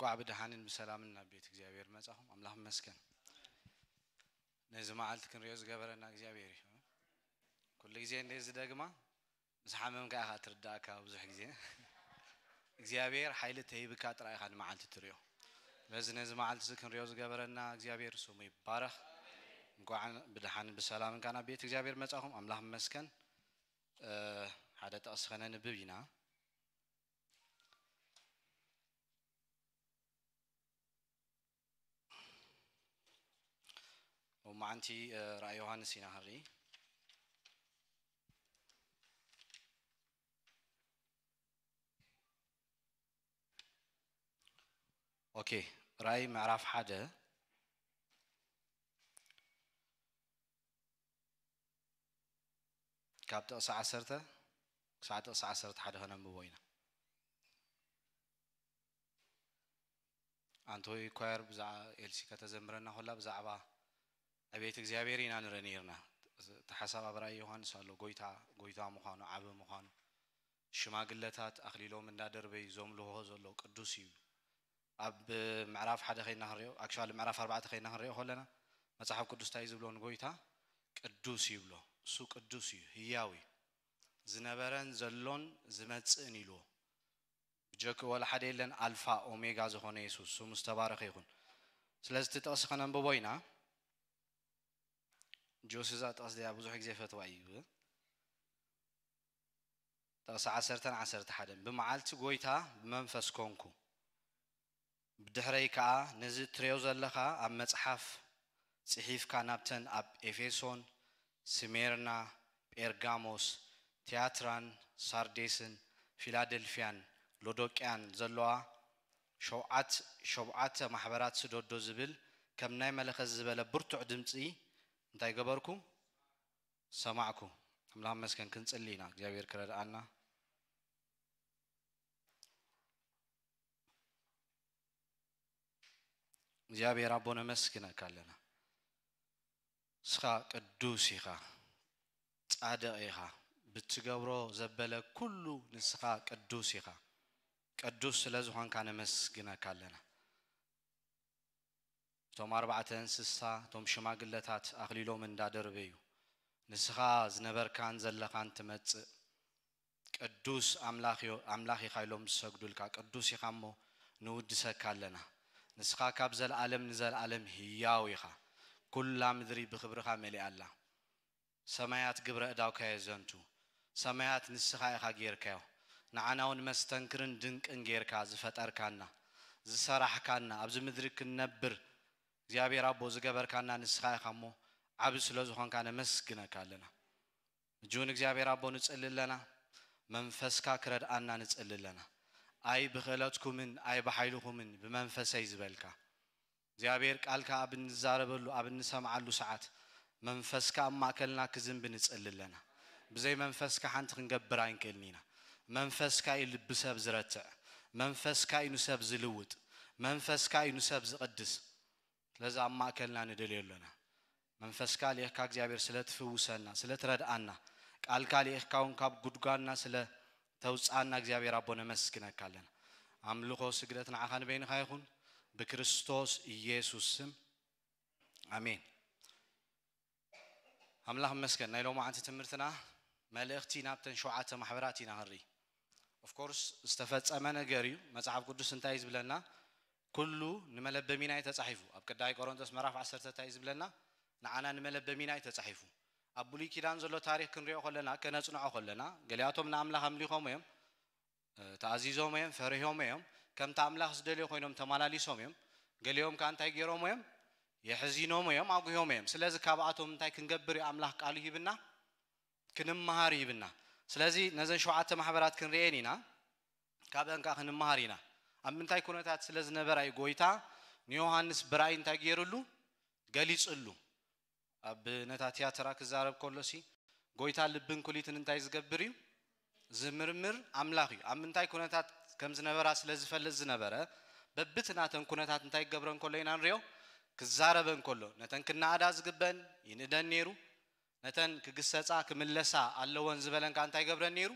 قاع بدهان المسلام النبي تجزيه مزهم أم لهم مسكن نزما عالت كن ريوز جبر النا جزيه كل جزيه نز دقة ما بس حامم قاع خاطر داكا وزح جزيه جزيه حيلة تهي بكات رأي خان ما عالت تريو بس نزما عالت كن ريوز جبر النا جزيه بير سومي بارخ قاع بدهان المسلام كان النبي تجزيه مزهم أم لهم مسكن أه حدث أصغنا نبينا ومعنتي آه، رأي يوهانس ينهري اوكي رأي معرف حدا كاب تقص عسرته ساعة تقص عسرت حدا هنا مبوينا أنتوي كوير بزع إلسي كتزمرنا هلا بزعبا أبيت إخزابير إنا نرنيرنا تحسب أبراي يوحانس الله قويتا قويتا مخانو عب مخانو ሽማግለታት ኣኽሊሎም እንዳደርበ ዞም ልሆ ዘሎ ቅዱስ እዩ ኣብ ምዕራፍ ሓደ ኸይና ክንሪኦ ኣክሽዋሊ ምዕራፍ ኣርባዕተ ኸይና ክንሪኦ ከለና መፅሓፍ ቅዱስ እንታይ ዝብሎ ንጎይታ ቅዱስ ይብሎ እሱ ቅዱስ እዩ ህያው እዩ ዝነበረን ዘሎን ዝመፅእን ኢልዎ ብጀክ ወላ ሓደ የለን ኣልፋ ኦሜጋ ዝኾነ የሱስ ስሙ ዝተባረኸ ይኹን ስለዚ ትጠቕሲ ከነንብቦ ኢና جوسزات أصدي أبو زحك زي فتوى أيوة ترى ساعة سرت أنا عسرت حدا بمعالت جويتا بمنفس كونكو بدحريكا نزل تريوز اللقاء أم متحف صحيف كانابتن أب إفيسون سميرنا بيرغاموس تياتران سارديسن فيلادلفيان لودوكيان زلوا شوعات شوعات محبرات سدود دوزبل كم نايم لخزبل برتع دمتي እንታይ ገበርኩ ሰማዕኩ ኣምላኽ መስገን ክንፅሊ ኢና እግዚኣብሔር ክረድኣና እግዚኣብሔር ኣቦ ነመስግነካ ኣለና ንስኻ ቅዱስ ኢኻ ጻድቕ ኢኻ ብትገብሮ ዘበለ ኩሉ ንስኻ ቅዱስ ኢኻ ቅዱስ ስለ ዝኾንካ ነመስግነካ ኣለና እቶም ኣርባዕተ እንስሳ እቶም ሽማግለታት ኣኽሊሎም እንዳደርበ እዩ ንስኻ ዝነበርካን ዘለኻን ትመጽእ ቅዱስ ኣምላኽ ኢኻ ኢሎም ዝሰግዱልካ ቅዱስ ኢኻ እሞ ንውድሰካ ኣለና ንስኻ ካብ ዘለኣለም ንዘለኣለም ህያው ኢኻ ኩላ ምድሪ ብክብርኻ መሊኣ ኣላ ሰማያት ግብረ እዳውካ የዘንቱ ሰማያት ንስኻ ኢኻ ጌርካዮ ንዓና እውን መስተንክርን ድንቅን ጌርካ ዝፈጠርካና ዝሰራሕካና ኣብዚ ምድሪ ክንነብር እግዚአብሔር አቦ ዝገበርካና ንስኻይኻሞ ዓብ ስለ ዝኾንካ ነመስግነካ ኣለና እጁን እግዚኣብሔር ኣቦ ንፅልለና መንፈስካ ክረድኣና ንፅልለና ኣይ ብክእለትኩምን ኣይ ብሓይልኩምን ብመንፈሰይ ዝበልካ እግዚኣብሔር ቃልካ ኣብ እንዛረበሉ ኣብ እንሰምዓሉ ሰዓት መንፈስካ ኣብ ማእከልና ክዝንብ ንፅልለና ብዘይ መንፈስካ ሓንቲ ክንገብር ኣይንክእልኒ ኢና መንፈስካ እዩ ልቢ ሰብ ዝረትዕ መንፈስካ እዩ ንሰብ ዝልውጥ መንፈስካ እዩ ንሰብ ዝቕድስ ስለዚ ኣብ ማእከልና ንደልዮ ኣለና መንፈስካ ልኢኽካ እግዚኣብሔር ስለ ትፍውሰና ስለ ትረድኣና ቃልካ ልኢኽካ እውን ካብ ጉድጓድና ስለ ተውፃእና እግዚኣብሔር ኣቦ ነመስግነካ ኣለና ኣምልኾ ስግደት ንዓኻ ንበይንኻ ይኹን ብክርስቶስ ኢየሱስ ስም ኣሜን ኣምላኽ መስከን ናይ ሎም ዓንቲ ትምህርትና መልእኽቲ ናብተን ሸውዓተ ማሕበራት ኢና ንርኢ ኦፍኮርስ ዝተፈፀመ ነገር እዩ መፅሓፍ ቅዱስ እንታይ ዝብለና ኩሉ ንመለበ ሚናይ ተጻሒፉ ኣብ ቀዳማይ ቆሮንቶስ ምዕራፍ 10 እንታይ ዝብለና ንዓና ንመለበ ሚናይ ተጻሒፉ ኣብ ብሉይ ኪዳን ዘሎ ታሪክ ክንሪኦ ከለና ከነፅንዖ ከለና ገሊያቶም ንኣምላኽ ኣምሊኾም እዮም ተኣዚዞም እዮም ፈሪሖም እዮም ከምቲ ኣምላኽ ዝደልዮ ኮይኖም ተመላሊሶም እዮም ገሊኦም ከዓ እንታይ ገይሮም እዮም የሕዚኖም እዮም ኣጉሆም እዮም ስለዚ ካብኣቶም እንታይ ክንገብር እዩ ኣምላኽ ቃሉ ይህብና ክንመሃር ይህብና ስለዚ ነዘን ሸውዓተ ማሕበራት ክንሪአን ኢና ካብአን ከዓ ክንመሃር ኢና አምንታይ ኩነታት ስለ ዝነበራይ ጎይታ ንዮሃንስ ብራይን ታገይሩሉ ገሊጽሉ ኣብ ነታ ቲያትራ ክዛረብ ከሎሲ ጎይታ ልብን ኩሊትን እንታይ ዝገብር እዩ ዝምርምር ኣምላኽ እዩ ኣብ ምንታይ ኩነታት ከም ዝነበራ ስለ ዝፈልጥ ዝነበረ በብት ናተን ኩነታት እንታይ ገብረን ከሎ ኢና ንሪኦ ክዛረበን ከሎ ነተን ክናኣዳ ዝግበን ይንእደን ነይሩ ነተን ክግሰፃ ክምለሳ ኣለወን ዝበለንካ እንታይ ገብረን ነይሩ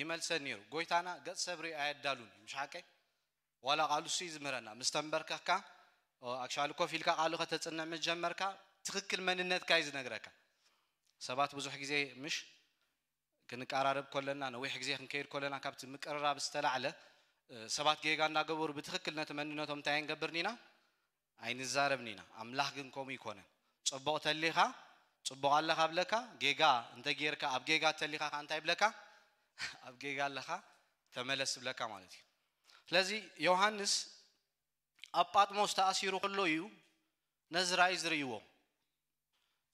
ይመልሰን ነይሩ ጎይታና ገፅ ሰብሪ ሪኦ ኣየዳሉን እዩ ምሽሓቀይ ዋላ ቃሉ እሱ ይዝምህረና ምስ ተንበርከካ ኣክሻሊ ኮፍ ኢልካ ቃሉ ከተፅንዕ ምስ ጀመርካ ትክክል መንነትካ እዩ ዝነግረካ ሰባት ብዙሕ ግዜ ምሽ ክንቀራርብ ከለና ነዊሕ ግዜ ክንከይድ ከለና ካብቲ ምቅርራብ ዝተላዕለ ሰባት ጌጋ እናገበሩ ብትክክል ነቲ መንነቶም እንታይ ንገብር ኒና ኣይንዛረብ ኒና ኣምላኽ ግን ከምኡ ይኮነን ፅቡቕ ተሊኻ ፅቡቕ ኣለኻ ብለካ ጌጋ እንተጌርካ ኣብ ጌጋ ተሊኻ እንታይ ብለካ ኣብ ጌጋ ኣለኻ ተመለስ ብለካ ማለት እዩ لذي يوحنس أباد موستا أسيرو كلو يو نزرا إزر يو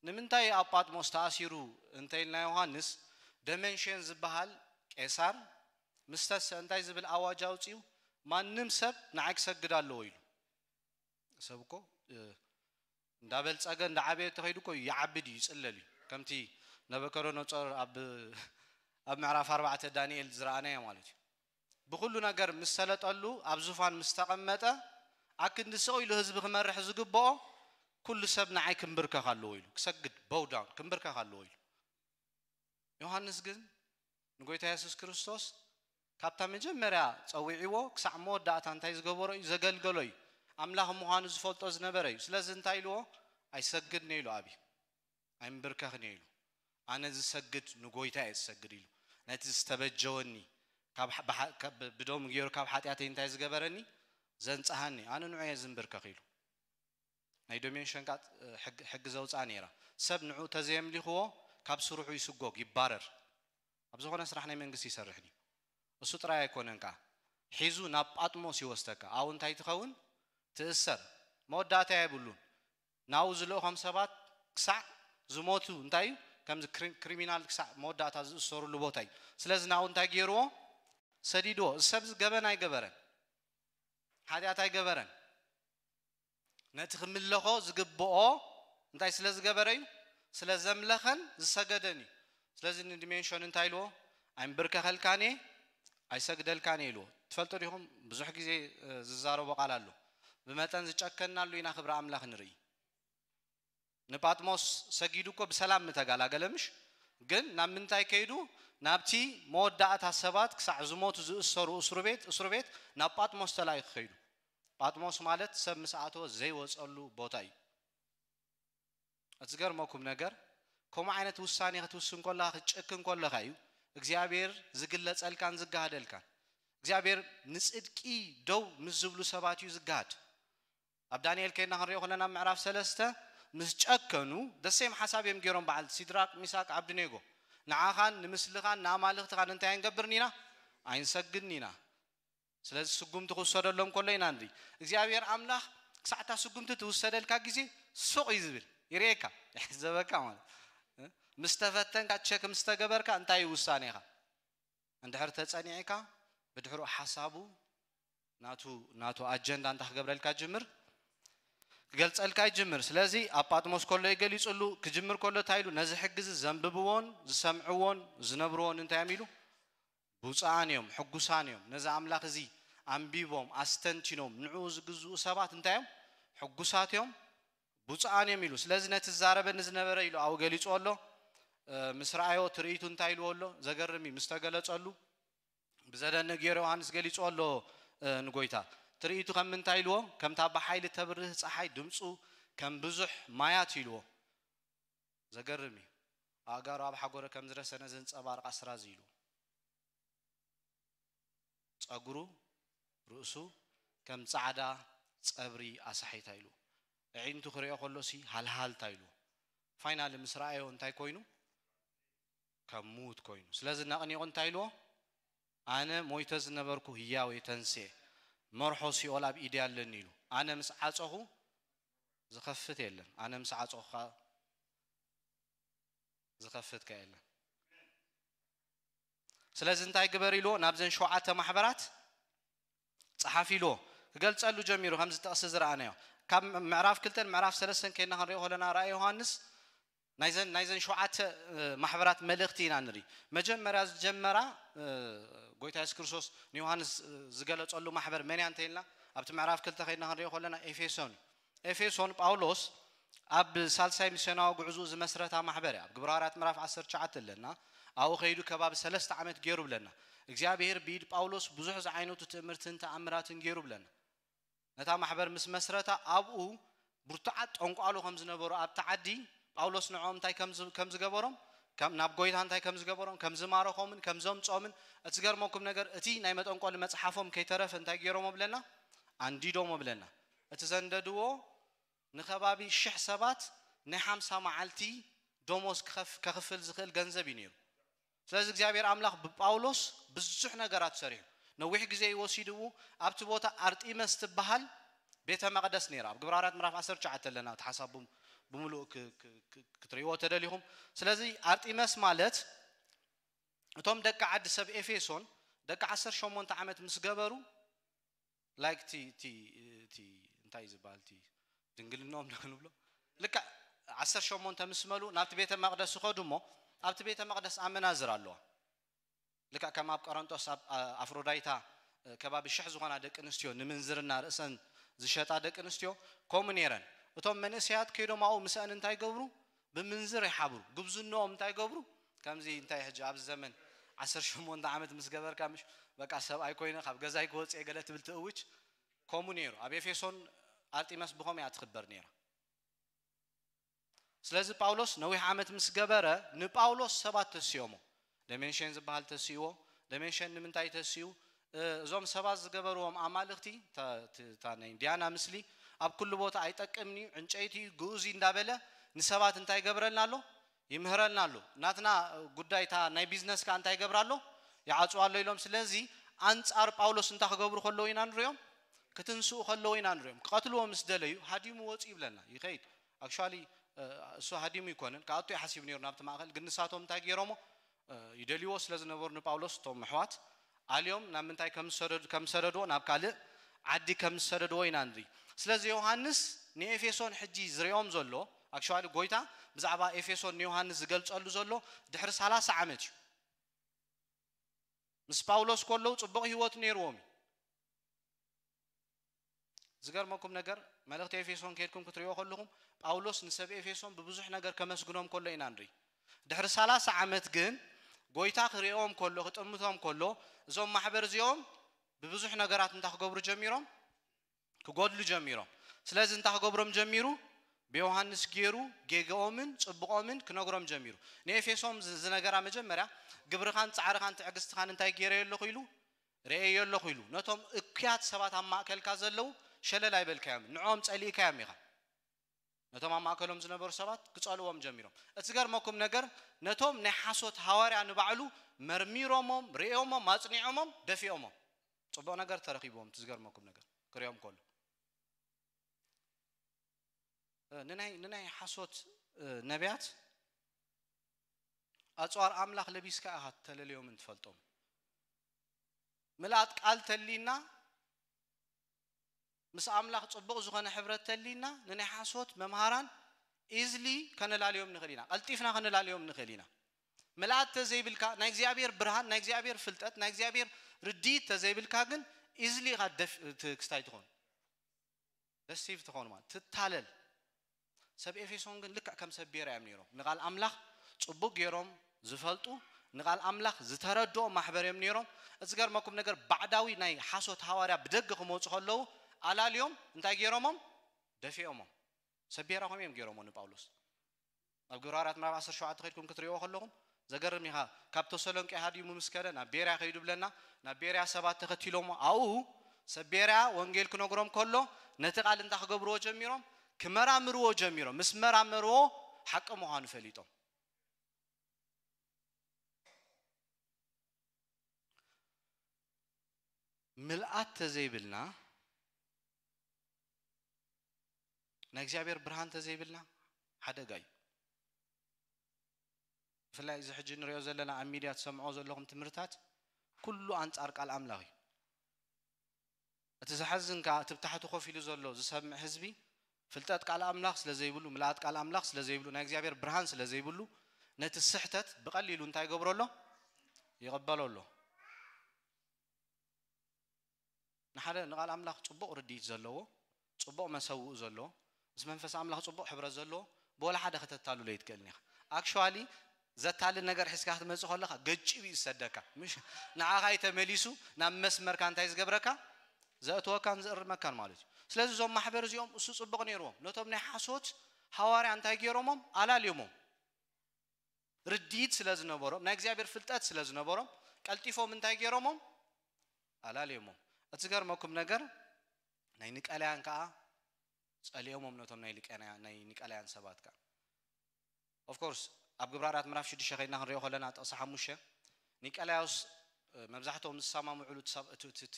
نمنتاي أباد موستا أسيرو انتين يوحنس دمنشن زبهال كسار مستس انتاي زبل آواجاو تيو ما نمسر نعكس قدال لو يلو سبكو دابلت أغن دعبي تخيلو كو يعبد يسأل للي كمتي نبكرو نوتر ብኩሉ ነገር ምስ ሰለጠሉ ኣብ ዙፋን ምስ ተቐመጠ ኣክንዲ ስቕ ኢሉ ህዝቢ ክመርሕ ዝግብኦ ኩሉ ሰብ ንዓይ ክምብርከ ካለዎ ኢሉ ክሰግድ ቦውዳውን ክምብርከ ካለዎ ኢሉ ዮሃንስ ግን ንጎይታ የሱስ ክርስቶስ ካብታ መጀመርያ ፀዊዕዎ ክሳዕ መወዳእታ እንታይ ዝገበሮ እዩ ዘገልገሎ እዩ ኣምላኽ ምዃኑ ዝፈልጦ ዝነበረ እዩ ስለዚ እንታይ ኢልዎ ኣይሰግድኒ ኢሉ ኣብዩ ኣይምብርከኽኒ ኢሉ ኣነ ዝሰግድ ንጎይታ እየ ዝሰግድ ኢሉ ነቲ ዝተበጀወኒ ብዶም ገይሩ ካብ ሓጢኣተይ እንታይ ዝገበረኒ ዘንፀሃኒ ኣነ ንዑ እየ ዝንብርከኽ ኢሉ ናይ ዶሜን ሸንቃጥ ሕጊ ዘውፃ ነይራ ሰብ ንዑ ተዘየምሊኽዎ ካብ ስርሑ ይስጎግ ይባረር ኣብ ዝኾነ ስራሕ ናይ መንግስቲ ይሰርሕኒ እሱ ጥራይ ኣይኮነን ከዓ ሒዙ ናብ ጳጥሞስ ይወስተካ ኣብኡ እንታይ ትኸውን ትእሰር መወዳእታ የብሉን ናብኡ ዝልእኾም ሰባት ክሳዕ ዝሞቱ እንታይ እዩ ከምዚ ክሪሚናል ክሳዕ መወዳእታ ዝእሰሩሉ ቦታ እዩ ስለዚ ናብኡ እንታይ ገይርዎ ሰዲዶ ሰብዝ ገበን ኣይገበረን ሓጢኣት ኣይገበረን ነቲ ክምለኾ ዝግብኦ እንታይ ስለ ዝገበረ እዩ ስለ ዘምለኸን ዝሰገደን እዩ ስለዚ ንዲሜንሽን እንታይ ኢልዎ ኣይምብርከኸልካኔ ኣይሰግደልካኔ ኢልዎ ትፈልጡ ዲኹም ብዙሕ ግዜ ዝዛረቦ ቃል ኣሎ ብመጠን ዝጨከናሉ ኢና ክብሪ ኣምላኽ ንርኢ ንጳጥሞስ ሰጊዱ እኮ ብሰላም ምተጋላገለምሽ ግን ናብ ምንታይ ከይዱ ናብቲ መወዳእታ ሰባት ክሳዕ ዝሞቱ ዝእሰሩ እስሩ ቤት እስሩ ቤት ናብ ጳጥሞስ ተላይ ክኸይዱ ጳጥሞስ ማለት ሰብ ምስኣተዎ ዘይወፀሉ ቦታ እዩ እቲ ዝገርመኩም ነገር ከምኡ ዓይነት ውሳኔ ክትውስን ከለካ ክትጨክን ከለካ እዩ እግዚኣብሔር ዝግለፀልካን ዝጋሃደልካን እግዚኣብሔር ንፅድቂ ደው ምስ ዝብሉ ሰባት እዩ ዝጋሃድ ኣብ ዳንኤል ከይድና ክንሪኦ ከለና ምዕራፍ ሰለስተ ምስ ጨከኑ ደሴም ሓሳብ እዮም ገይሮም በዓል ሲድራቅ ሚሳቅ ኣብድኔጎ ንዓኻን ንምስልኻን ንኣማልኽትኻን እንታይ ኣይንገብርን ኢና ኣይንሰግድን ኢና ስለዚ ስጉምቲ ክውሰደሎም ከሎ ኢና ንርኢ እግዚኣብሔር ኣምላኽ ክሳዕ እታ ስጉምቲ ትውሰደልካ ግዜ ሱቕ እዩ ዝብል ይርእየካ ይሕዘበካ ማለት ምስ ተፈተንካ ቸክ ምስ ተገበርካ እንታይ እዩ ውሳኔኻ እንድሕር ተፀኒዕካ ብድሕሪኡ ሓሳቡ ናቱ ናቱ ኣጀንዳ እንታይ ክገብረልካ ጅምር ገልጸልካ ይጅምር ስለዚ ኣብ ጳጥሞስ ከሎ ይገል ይፅሉ ክጅምር ከሎ እንታይ ኢሉ ነዚ ሕጊ እዚ ዘንብብዎን ዝሰምዕዎን ዝነብርዎን እንታይ እዮም ኢሉ ብፃኣን እዮም ሕጉሳን እዮም ነዚ ኣምላኽ እዚ ኣንቢቦም ኣስተንቲኖም ንዕኡ ዝግዝኡ ሰባት እንታይ እዮም ሕጉሳት እዮም ብፃኣን እዮም ኢሉ ስለዚ ነቲ ዛረበኒ ዝነበረ ኢሉ ኣብኡ ገሊፁ ኣሎ ምስ ረኣዮ ትርኢቱ እንታይ ኢልዎ ኣሎ ዘገርም ምስ ተገለፀሉ ብዘደኒ ጌሮ ዮሃንስ ገሊፁ ኣሎ ንጎይታ ትርኢቱ ከም ምንታይ ኢልዎ ከምታ ብሓይሊ ተብርህ ፀሓይ ድምፁ ከም ብዙሕ ማያት ኢልዎ ዘገርም እዩ ኣእጋሩ ኣብ ሓጎረ ከም ዝረሰነ ዘንፀባርቕ ኣስራዝ ኢሉ ፀጉሩ ርእሱ ከም ፃዕዳ ፀብሪ ኣሳሒታ ኢሉ ኣዒንቱ ክሪኦ ከሎሲ ሃልሃልታ ኢሉ ፋይናል ምስ ረኣዮ እንታይ ኮይኑ ከም ሙት ኮይኑ ስለዚ ነቕኒቑ እንታይ ኢልዎ ኣነ ሞይተ ዝነበርኩ ህያው የተንስእ መርሖ ሲኦል ኣብ ኢድ ኣለኒ ኢሉ ኣነ ምስ ዓፀኹ ዝኸፍት የለን ኣነ ምስ ዓፀኹ ዝኸፍትከ የለን ስለዚ እንታይ ግበር ኢልዎ ናብዘን ሸውዓተ ማሕበራት ፀሓፍ ኢልዎ ክገልፀሉ ጀሚሩ ከምዚ ጥቕሲ ዝረኣናዮ ካብ ምዕራፍ ክልተን ምዕራፍ ሰለስተን ከይድና ክንሪኦ ከለና ራእየ ዮሃንስ ናይዘን ናይዘን ሸውዓተ ማሕበራት መልእኽቲ ኢና ንርኢ መጀመርያ ዝጀመራ ጎይታ ኢየሱስ ክርስቶስ ንዮሃንስ ዝገለጸሉ ማሕበር መን እያ እንተኢልና ኣብቲ ምዕራፍ ክልተ ከይድና ክንሪኦ ከለና ኤፌሶን እዩ ኤፌሶን ጳውሎስ ኣብ ሳልሳይ ሚስዮናዊ ጉዕዙኡ ዝመስረታ ማሕበር እያ ኣብ ግብራራት ምዕራፍ 19 ኣለና ኣብኡ ከይዱ ከባቢ ሰለስተ ዓመት ገይሩ ብለና እግዚኣብሔር ብኢድ ጳውሎስ ብዙሕ ዝዓይነቱ ትእምርትን ተኣምራትን ገይሩ ብለና ነታ ማሕበር ምስ መስረታ ኣብኡ ብርቱዓት ጠንቋሉ ከም ዝነበሩ ኣብቲ ዓዲ ጳውሎስ ንዕኦም እንታይ ከም ዝገበሮም كم ناب قوي ثان تاي كم زجبرون كم زمارو خامن كم زم تامن اتجر ما كم نجر اتي نعمة أن قال متحفهم كي ترى فان تاي جرام بلنا عندي دوم بلنا اتزند دوو نخبابي شح سبات نحم سام علتي دوموس كخف كخفل زخل جنزة بينيو سلازك زابير أملاخ بباولوس بزح نجرات سريع نوح جزي وسيدو أبتبوتا أرت إمست بحال ብምሉእ ክትሪእዎ ተደሊኹም ስለዚ ኣርጢመስ ማለት እቶም ደቂ ዓዲ ሰብ ኤፌሶን ደቂ 18 ዓመት ምስ ገበሩ ላይክ ቲ ቲ ቲ እንታይ ዝበሃል ቲ ድንግልናኦም ንብሎ ልክዕ 18 ምስ መሉ ናብቲ ቤተ መቅደስ ይኸዱ እሞ ኣብቲ ቤተ መቅደስ ኣመናዝር ኣለዋ ልክዕ ከም ኣብ ቆሮንጦስ ኣብ ኣፍሮዳይታ ከባቢ ሽሕ ዝኾና ደቂ ኣንስትዮ ንምንዝርና ርእሰን ዝሸጣ ደቂ ኣንስትዮ ከምኡ ነይረን እቶም መነስያት ከይዶም ኣብኡ ምስአን እንታይ ገብሩ ብምንዝር ይሓብሩ ግብዝንኦም እንታይ ገብሩ ከምዚ እንታይ ሕጂ ኣብዚ ዘመን 18 ዓመት ምስ ገበርካ ምሽ በቃ ሰብኣይ ኮይነ ካብ ገዛይ ክወፅእ ገለ ትብል ትእውጅ ከምኡ ነይሩ ኣብ ኤፌሶን ኣርጢመስ ብኸም እያ ትኽበር ነይራ ስለዚ ጳውሎስ ነዊሕ ዓመት ምስ ገበረ ንጳውሎስ ሰባት ተስዮሞ ደሜንሽን ዝበሃል ተስይዎ ደሜንሽን ንምንታይ ተስዩ እዞም ሰባት ዝገበርዎም ኣማልኽቲ ናይ ዲያና ምስሊ ኣብ ኩሉ ቦታ ኣይጠቅምኒ ዕንጨይቲ ግኡዚ እንዳበለ ንሰባት እንታይ ገብረልና ኣሎ ይምህረልና ኣሎ ናትና ጉዳይታ ናይ ቢዝነስ ካ እንታይ ገብራ ኣሎ ይዓፅዋ ኢሎም ስለዚ ኣንጻር ጳውሎስ እንታይ ክገብሩ ከለዉ ኢና ንሪኦም ክትንስኡ ከለዉ ኢና ንሪኦም ክቐትልዎ ምስ ደለዩ ሃዲሙ ወፅ ይብለና ይኸይድ ኣክሽሊ እሱ ሃዲሙ ይኮነን ካብኣቶ ይሓሲብ ነይሩ ናብቲ ማእኸል ግን ንሳቶም እንታይ ገይሮሞ ይደልይዎ ስለ ዝነበሩ ንጳውሎስ እቶም ኣሕዋት ኣልዮም ናብ ምንታይ ከም ዝሰደድዎ ናብ ካልእ ዓዲ ከም ዝሰደድዎ ኢና ንርኢ ስለዚ ዮሃንስ ንኤፌሶን ሕጂ ዝሪኦም ዘሎ ኣክሽዋሊ ጎይታ ብዛዕባ ኤፌሶን ንዮሃንስ ዝገልፀሉ ዘሎ ድሕሪ 30 ዓመት እዩ ምስ ጳውሎስ ከለዉ ፅቡቕ ሂወት ነይርዎም እዩ ዝገርመኩም ነገር መልእክቲ ኤፌሶን ከይድኩም ክትሪኦ ከለኹም ጳውሎስ ንሰብ ኤፌሶን ብብዙሕ ነገር ከመስግኖም ከሎ ኢና ንርኢ ድሕሪ 30 ዓመት ግን ጎይታ ክሪኦም ከሎ ክጥምቶም ከሎ እዞም ማሕበር እዚኦም ብብዙሕ ነገራት እንታ ክገብሩ ጀሚሮም ክጎድሉ ጀሚሮም ስለዚ እንታይ ክገብሮም ጀሚሩ ብዮሃንስ ገይሩ ጌግኦምን ፅቡቆምን ክነግሮም ጀሚሩ ንኤፌሶም ዝነገራ መጀመርያ ግብርኻን ፃዕርኻን ትዕግስትኻን እንታይ ገይረየ ኣለኹ ኢሉ ርአየ ኣለኹ ኢሉ ነቶም እኩያት ሰባት ኣብ ማእከልካ ዘለዉ ሸለል ኣይበልካዮም ንዕኦም ፀሊእካዮም ኢኻ ነቶም ኣብ ማእከሎም ዝነበሩ ሰባት ክፀልዎም ጀሚሮም እቲ ገርመኩም ነገር ነቶም ናይ ሓሶት ሃዋርያ ንባዕሉ መርሚሮሞም ርኦሞም ማፅኒዖሞም ደፊኦሞም ፅቡቅ ነገር ተረኪቦም እቲ ዝገርመኩም ነገር ክሪኦም ከሉ نناي نناي حسوت نبيات أتصور أملاخ لبيسك أهات تلليوم من تفلتهم ملاتك قال تلينا مس أملاخ تصبغ زغنا حبرة تلينا نناي حسوت ممهران إزلي كان لليوم نغلينا قال تيفنا كان لليوم نغلينا ملات تزيبلك نعجزي أبير برهان نعجزي أبير فلتات نعجزي أبير رديت تزيبلك أجن إزلي غاد دف تكستايت هون بس كيف تكون ما تتعلل ሰብ ኤፌሶን ግን ልክዕ ከም ሰብ ቤራ እዮም ነይሮም ንቓል ኣምላኽ ፅቡቅ ገይሮም ዝፈልጡ ንቓል ኣምላኽ ዝተረድኦ ማሕበር እዮም ነይሮም እቲ ገርመኩም ነገር ባዕዳዊ ናይ ሓሶት ሃዋርያ ብደገ ክመፁ ከለዉ ኣላልዮም እንታይ ገይሮሞም ደፊኦሞም ሰብ ቤራ ከም እዮም ገይሮሞ ንጳውሎስ ኣብ ግብሪ ሃዋርያት ምዕራፍ 17 ከድኩም ክትሪእዎ ከለኹም ዘገርም ኢኻ ካብ ተሰሎንቄ ሃድዩ ምምስከደ ናብ ቤርያ ከይዱ ብለና ናብ ቤርያ ሰባት ተኸቲሎሞ ኣብኡ ሰብ ቤርያ ወንጌል ክነግሮም ከሎ ነቲ ቃል እንታይ ክገብርዎ ጀሚሮም كمرامرو جميرو مس مرامرو حق موهان فليتو ملأت تزيبلنا نجزي عبير برهان تزيبلنا حدا جاي فلا إذا حجين ريوز لنا أميريا تسمعوز لهم تمرتات كله أنت أرك الأملاوي أتزحزن كا تبتحت خوفي لزول لوز سب حزبي ፍልጠት ቃል ኣምላኽ ስለ ዘይብሉ ምልኣት ቃል ኣምላኽ ስለ ዘይብሉ ናይ እግዚኣብሔር ብርሃን ስለ ዘይብሉ ነቲ ስሕተት ብቐሊሉ እንታይ ገብሮ ኣሎ ይቕበሎ ኣሎ ንሓደ ንቓል ኣምላኽ ፅቡቕ ርድኢት ዘለዎ ፅቡቕ መሰውኡ ዘለዎ ምስ መንፈስ ኣምላኽ ፅቡቕ ሕብረት ዘለዎ ብወላ ሓደ ክተታልሎ ይትክእልኒ ኢኻ ኣክሽዋሊ ዘታልል ነገር ሒዝካ ክትመፅእ ከለካ ገጭብ እዩ ዝሰደካ ንዓኻ ተመሊሱ ናብ መስመርካ እንታይ ዝገብረካ ዘእትወካን ዝእርመካን ማለት እዩ ስለዚ እዞም ማሕበር እዚኦም እሱ ፅቡቕ ነይርዎም ነቶም ናይ ሓሶት ሃዋርያ እንታይ ገይሮሞም ኣላልዮሞም ርዲት ስለ ዝነበሮም ናይ እግዚኣብሔር ፍልጠት ስለ ዝነበሮም ቀልጢፎም እንታይ ገይሮሞም ኣላልዮሞም እቲ ዝገርመኩም ነገር ናይ ንቀልያን ከዓ ጸልዮሞም ነቶም ናይ ንቀልያን ሰባት ከዓ ኦፍኮርስ ኣብ ግብሪ ኣራት ምዕራፍ 6 ከይድና ክንሪኦ ከለና ጥቕሲ ሓሙሽተ ኒቀላዮስ መብዛሕትኦም ዝሰማምዕሉ እቲ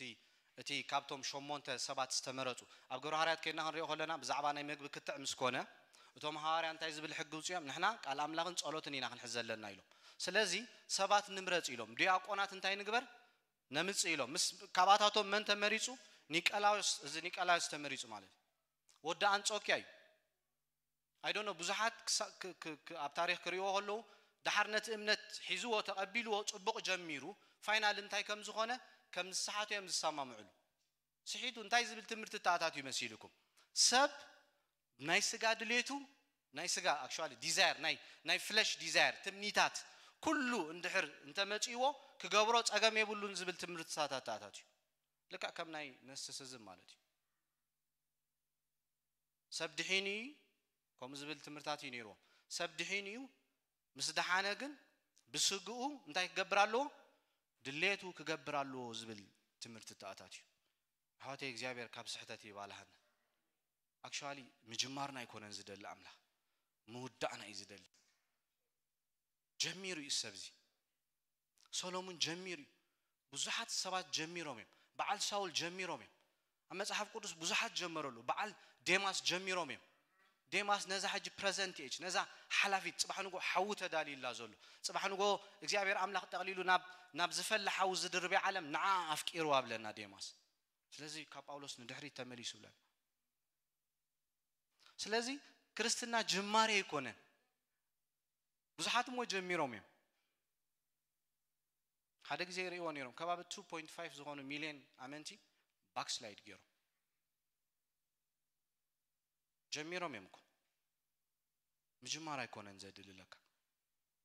እቲ ካብቶም ሸሞንተ ሰባት ዝተመረፁ ኣብ ግብሪ ሃርያት ከድና ክንሪኦ ከለና ብዛዕባ ናይ ምግቢ ክትዕ ምስ ኮነ እቶም ሃዋርያ እንታይ ዝብል ሕጊ ውፅኦም ንሕና ቃል ኣምላኽን ጸሎትን ኢና ክንሕዝ ዘለና ኢሎም ስለዚ ሰባት ንምረፅ ኢሎም ዲያቆናት እንታይ ንግበር ነምፅ ኢሎም ምስ ካብኣታቶም መን ተመሪፁ ኒቀላዮስ እዚ ኒቀላዮስ ተመሪፁ ማለት እዩ ወዲ ኣንጾኪያ እዩ ኣይዶኖ ብዙሓት ኣብ ታሪክ ክሪእዎ ከለዉ ድሓር ነቲ እምነት ሒዝዎ ተቐቢልዎ ፅቡቕ ጀሚሩ ፋይናል እንታይ ከም ዝኾነ ከም ዝሰሓቱ እዮም ዝሰማምዕሉ ስሒቱ እንታይ ዝብል ትምህርቲ ተኣታት ይመሲልኩም ሰብ ናይ ስጋ ድሌቱ ናይ ስጋ ኣክቹዋሊ ዲዛይር ናይ ናይ ፍለሽ ዲዛይር ትምኒታት ኩሉ እንድሕር እንተመፂዎ ክገብሮ ፀገም የብሉን ዝብል ትምህርትታታት ተኣታት እዩ ልክዕ ከም ናይ ነስስዝም ማለት እዩ ሰብ ድሒን እዩ ከምኡ ዝብል ትምህርታት እዩ ነይርዎም ሰብ ድሒን እዩ ምስ ደሓነ ግን ብስግኡ እንታይ ክገብር ኣለዎ ድሌቱ ክገብር ኣለዎ ዝብል ትምህርቲ ተኣታት እዩ ኣሕዋተ እግዚኣብሔር ካብ ስሕተት ይባልሃን ኣክሽዋሊ ምጅማርና ኣይኮነን ዝደሊ ኣምላኽ ምውዳእና እዩ ዝደሊ ጀሚሩ እዩ ሰብ እዚ ሰሎሙን ጀሚሩ እዩ ብዙሓት ሰባት ጀሚሮም እዮም በዓል ሳውል ጀሚሮም እዮም ኣብ መፅሓፍ ቅዱስ ብዙሓት ጀመረሉ በዓል ዴማስ ጀሚሮም እዮም ዴማስ ነዛ ሕጂ ፕረዘንት እች ነዛ ሓላፊት ፅባሕ ንጎ ሓዊ ተዳልዩላ ዘሎ ፅባሕ ንጎ እግዚኣብሔር ኣምላኽ ጠቕሊሉ ናብ ዝፈላ ሓዊ ዝድርቤ ዓለም ንዓ ኣፍቂሩ ኣብለና ዴማስ ስለዚ ካብ ጳውሎስ ንድሕሪት ተመሊሱ ብለና ስለዚ ክርስትና ጅማሬ ኣይኮነን ብዙሓት ሞ ጀሚሮም እዮም ሓደ ግዜ ርእዎ ነይሮም ከባቢ 2.5 ዝኾኑ ሚልዮን ኣመንቲ ባክስላይድ ገይሮም ጀሚሮም የምኩ ምጅማር ኣይኮነን ዘድልለካ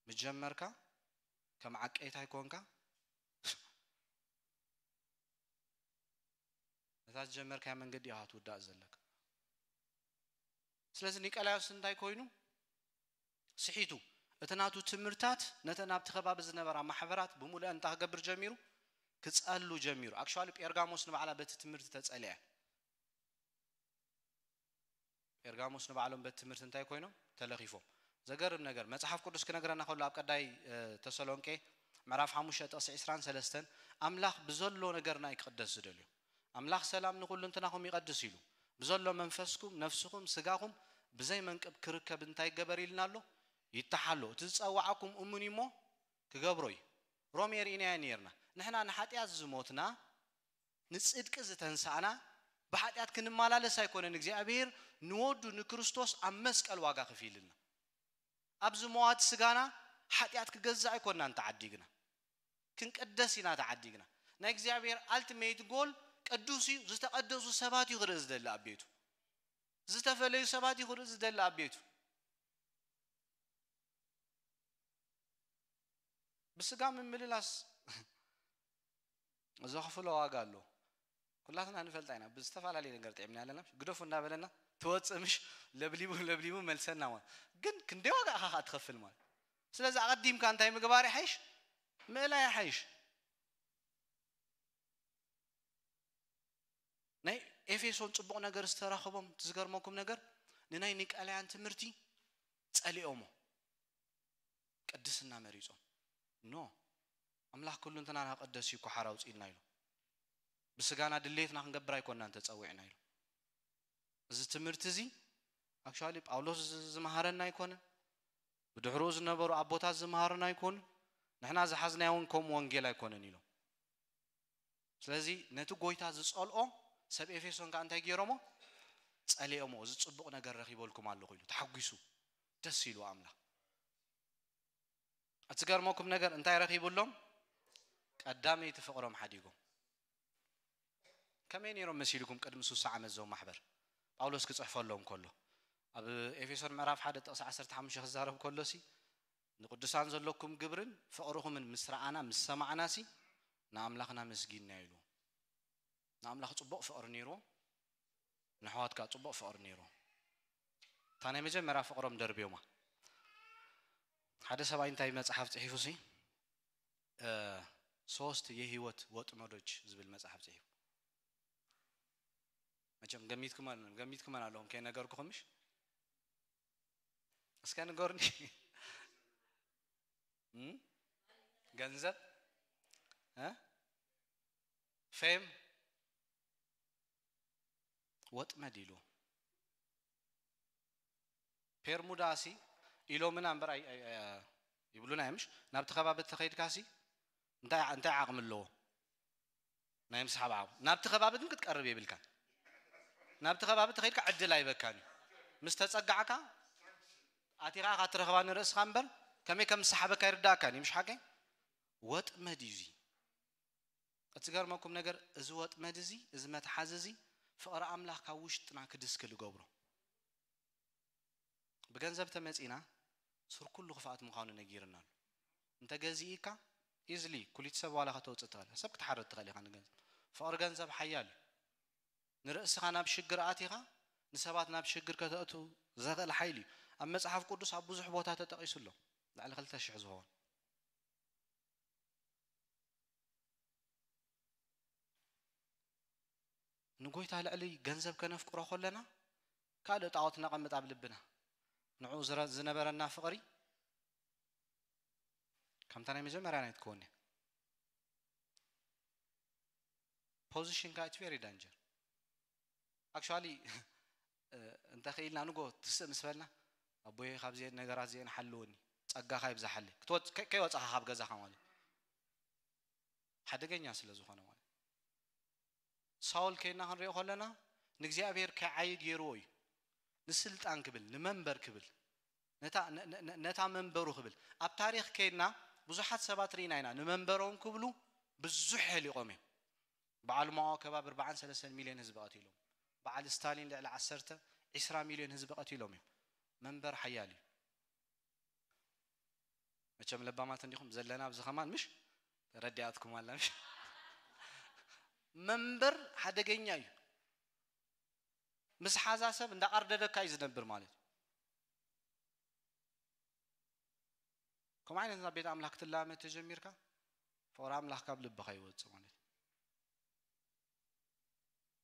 ምጀመርካ ከም ዓቀይት ኣይኮንካ ነታ ያ መንገዲ ኢኻ ትውዳእ ዘለካ ስለዚ ኒቀላዮስ እንታይ ኮይኑ ስሒቱ እቲ ናቱ ትምህርታት ነተ ናብቲ ከባቢ ዝነበራ ማሕበራት ብሙሉአ እንታ ክገብር ጀሚሩ ክፀሉ ጀሚሩ ኣክሽዋሊ ጴርጋሞስ ንባዕላ በቲ ትምህርቲ ተጸለየ ارغاموس نبعلم بتمرت انتي كوينو تلخيفو زغرب نغر مصحف قدس كنغرنا خلو اب قداي تسالونكي معرف حموشه تاس 20 سلستن املاح بزلو نغرنا يقدس زدليو املاح سلام نقول انتناهم يقدس يلو بزلو منفسكم نفسكم سغاكم بزي منقب كركب انتي غبريلنالو يتحلو تصوعكم امني مو كغبروي روميرينيا نيرنا نحنا نحاتياز موتنا نصدق زتنسانا በኃጢአት ክንመላለስ አይኮነን እግዚአብሔር ንወዱ ንክርስቶስ ኣብ መስቀል ዋጋ ክፍ ኢልና ኣብዚ መዋት ስጋና ሓጢኣት ክገዝእ ኣይኮንና እንተዓዲግና ክንቀደስ ኢና ተዓዲግና ናይ እግዚኣብሔር ኣልቲሜት ጎል ቅዱስ እዩ ዝተቐደሱ ሰባት እዩ ክርኢ ዝደሊ ኣብ ቤቱ ዝተፈለዩ ሰባት እዩ ክርኢ ዝደሊ ኣብ ቤቱ ብስጋ ምምልላስ ዘኽፍሎ ዋጋ ኣሎ كلاتنا نفلت عنا بستفعل علينا قرط عمنا لنا قدوف النابل لنا توت مش لبلي بون لبلي بون جن كندي واقع ها هتخف المال سلاز عقديم كان تايم جباري حيش ما لا يا حيش ناي إفيسون تبغ نجار استراخبهم تزجر ماكم نجار نناي نيك على أنت مرتي تسألي أمه قدس النامريزون نو أملاك كلن تنا قدس يكو حراوس إلنا ብስጋና ድሌትና ክንገብር ኣይኮንና እንተፀዊዕና ኢሉ እዚ ትምህርቲ እዚ ኣክቹዋሊ ጳውሎስ ዝመሃረና ኣይኮነ ብድሕሩ ዝነበሩ ኣቦታት ዝመሃሩና ኣይኮኑ ንሕና ዝሓዝናዮ እውን ከምኡ ወንጌል ኣይኮነን ኢሎም ስለዚ ነቲ ጎይታ ዝፀልኦ ሰብ ኤፌሶን ከዓ እንታይ ገይሮሞ ፀሊኦሞ እዚ ፅቡቕ ነገር ረኪበልኩም ኣለኹ ኢሉ ተሓጒሱ ደስ ኢሉ ኣምላኽ እቲ ገርመኩም ነገር እንታይ ረኪቡሎም ቀዳመይቲ ፍቕሮም ሓዲጎም كمين نيرم مسيلكم قد مسوس عمل زوم محبر باولوس كتصحف لهم كله أب إفيسور مراف حدا تأس عشر تحم شخص زارب كله سي نقدس أنزل لكم جبرن فأروهم من مصر أنا من السماء ناسي نعم لخنا مسجين نيلو نعم لخ تبقى فقر نيرو نحوات كات تبقى فقر نيرو ثاني مجد مراف قرم درب يوما حدا سبع إنتاج مسحف تحفظي سوست يهيوت وات زبل مسحف تحفظ مچم گمیت کمان گمیت کمان علوم که نگار کخمش اسکن نگار نی گنزه فهم وات مدلو پر مداسی ایلو من امبار ای یبلو نهمش نبته خواب بته خیر کاسی انت انت عقم اللو نهم سحاب عقم نبته خواب بدم کت قربی نبتخ باب تخيرك عدل أي بكاني مستسقع كا أتيرا قطر خوان الرأس خمبر كم كم سحب كير دا كاني مش حاجة وات مديزي أتذكر ماكم نجر زوات مديزي إذا ما تحززي فأرى أملاك كوش تناك ديسك اللي جبره بجن زبت مزينا صر كل غفات مخان نجيرنا أنت جازي إيكا إزلي كل تسب ولا خطوة تغلى سبك تحرر تغلى خان جن زب حيالي ንርእስኻ ናብ ሽግር ኣቲኻ ንሰባት ናብ ሽግር ከተእቱ ዘኽእል ሓይሊ እዩ ኣብ መፅሓፍ ቅዱስ ኣብ ብዙሕ ቦታ ተጠቂሱ ኣሎ ላዕሊ 2 ሽሕ ዝኸውን ንጎይታ ልዕሊ ገንዘብ ከነፍቅሮ ከለና ካልእ ጣዖት ነቐምጥ ኣብ ልብና ንዑ ዝነበረና ፍቕሪ ከምታ ናይ መጀመርያ ናይ ትከውን እያ ፖዚሽን ካ ኢትስ ቨሪ ዳንጀር ኣክቹዋሊ እንታይ ክኢልና ንጎ ትስእ ምስ በልና ኣቦይ ካብዚ ነገራት እዚአን ሓልወኒ ፀጋኻ ይብዛሓሊ ከይወፃኻ ካብ ገዛኻ ማለት ሓደገኛ ስለ ዝኾነ ማለት ሳውል ከይድና ክንሪኦ ከለና ንእግዚኣብሔር ከዓይ ገይርዎ እዩ ንስልጣን ክብል ንመንበር ክብል ነታ መንበሩ ክብል ኣብ ታሪክ ከይድና ብዙሓት ሰባት ርኢና ኢና ንመንበሮም ክብሉ ብዙሕ ህሊቖም እዮም በዓል ሞዖ ከባቢ 43 ሚልዮን ህዝቢ ቀትሎም بعد ستالين لعل عسرته عشرة مليون هزب قتيلهم منبر حيالي ما كم لبا ما تنديكم زلنا بزخمان مش رديعتكم ولا مش منبر حدا جيني مس حاز عسب ندا أرض ذكاء زنبر مالي كم عين نبي أملاك تلامة تجميرك فورام لحكاب لبخيوت سمعني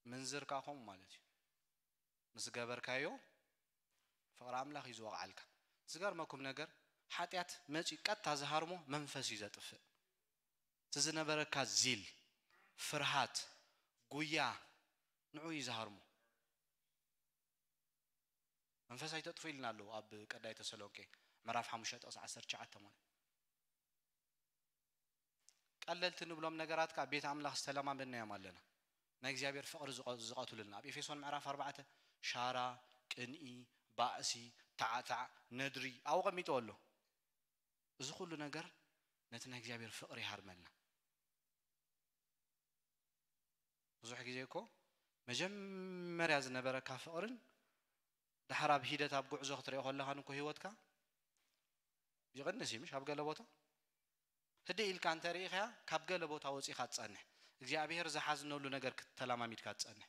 ምንዝር ካኾም ማለት እዩ ምስ ገበርካዮ ፍቕሪ ኣምላኽ እዩ ዝወቕዓልካ ዝገርመኩም ነገር ሓጢኣት መፂ ቀጥታ ዝሃርሞ መንፈስ እዩ ዘጥፍእ እቲ ዝነበረካ ዚል ፍርሃት ጉያ ንዑ እዩ ዝሃርሞ መንፈስ ኣይተጥፎ ኢልና ኣለዉ ኣብ ቀዳይ ተሰሎንቄ ምዕራፍ 5 ጥቕስ 19 ማለት ቀለልቲ ንብሎም ነገራት ከዓ ቤት ኣምላኽ ዝተለማመድናዮም ኣለና ናይ እግዚኣብሔር ፍቕሪ ዝቐትሉልና ኣብ ኤፌሶን ምዕራፍ 4 ሻራ ቅንኢ ባእሲ ተዓታዕ ነድሪ ኣብኡ ቀሚጦ ኣሎ እዚ ኩሉ ነገር ነቲ ናይ እግዚኣብሔር ፍቕሪ ይሃርመልና ብዙሕ ግዜ እኮ መጀመርያ ዝነበረካ ፍቕርን ድሓር ኣብ ሂደት ኣብ ጉዕዞ ክትሪኦ ከለኻን እኮ ሂወትካ ይቕንስ እዩ ምሽ ኣብ ገለ ቦታ ህደ ኢልካ እንተርኢኸያ ካብ ገለ ቦታ ወፂኢኻ ትፀንሕ እግዚአብሔር ዘሐዝነ ሁሉ ነገር ተላማሚድ ካጸነ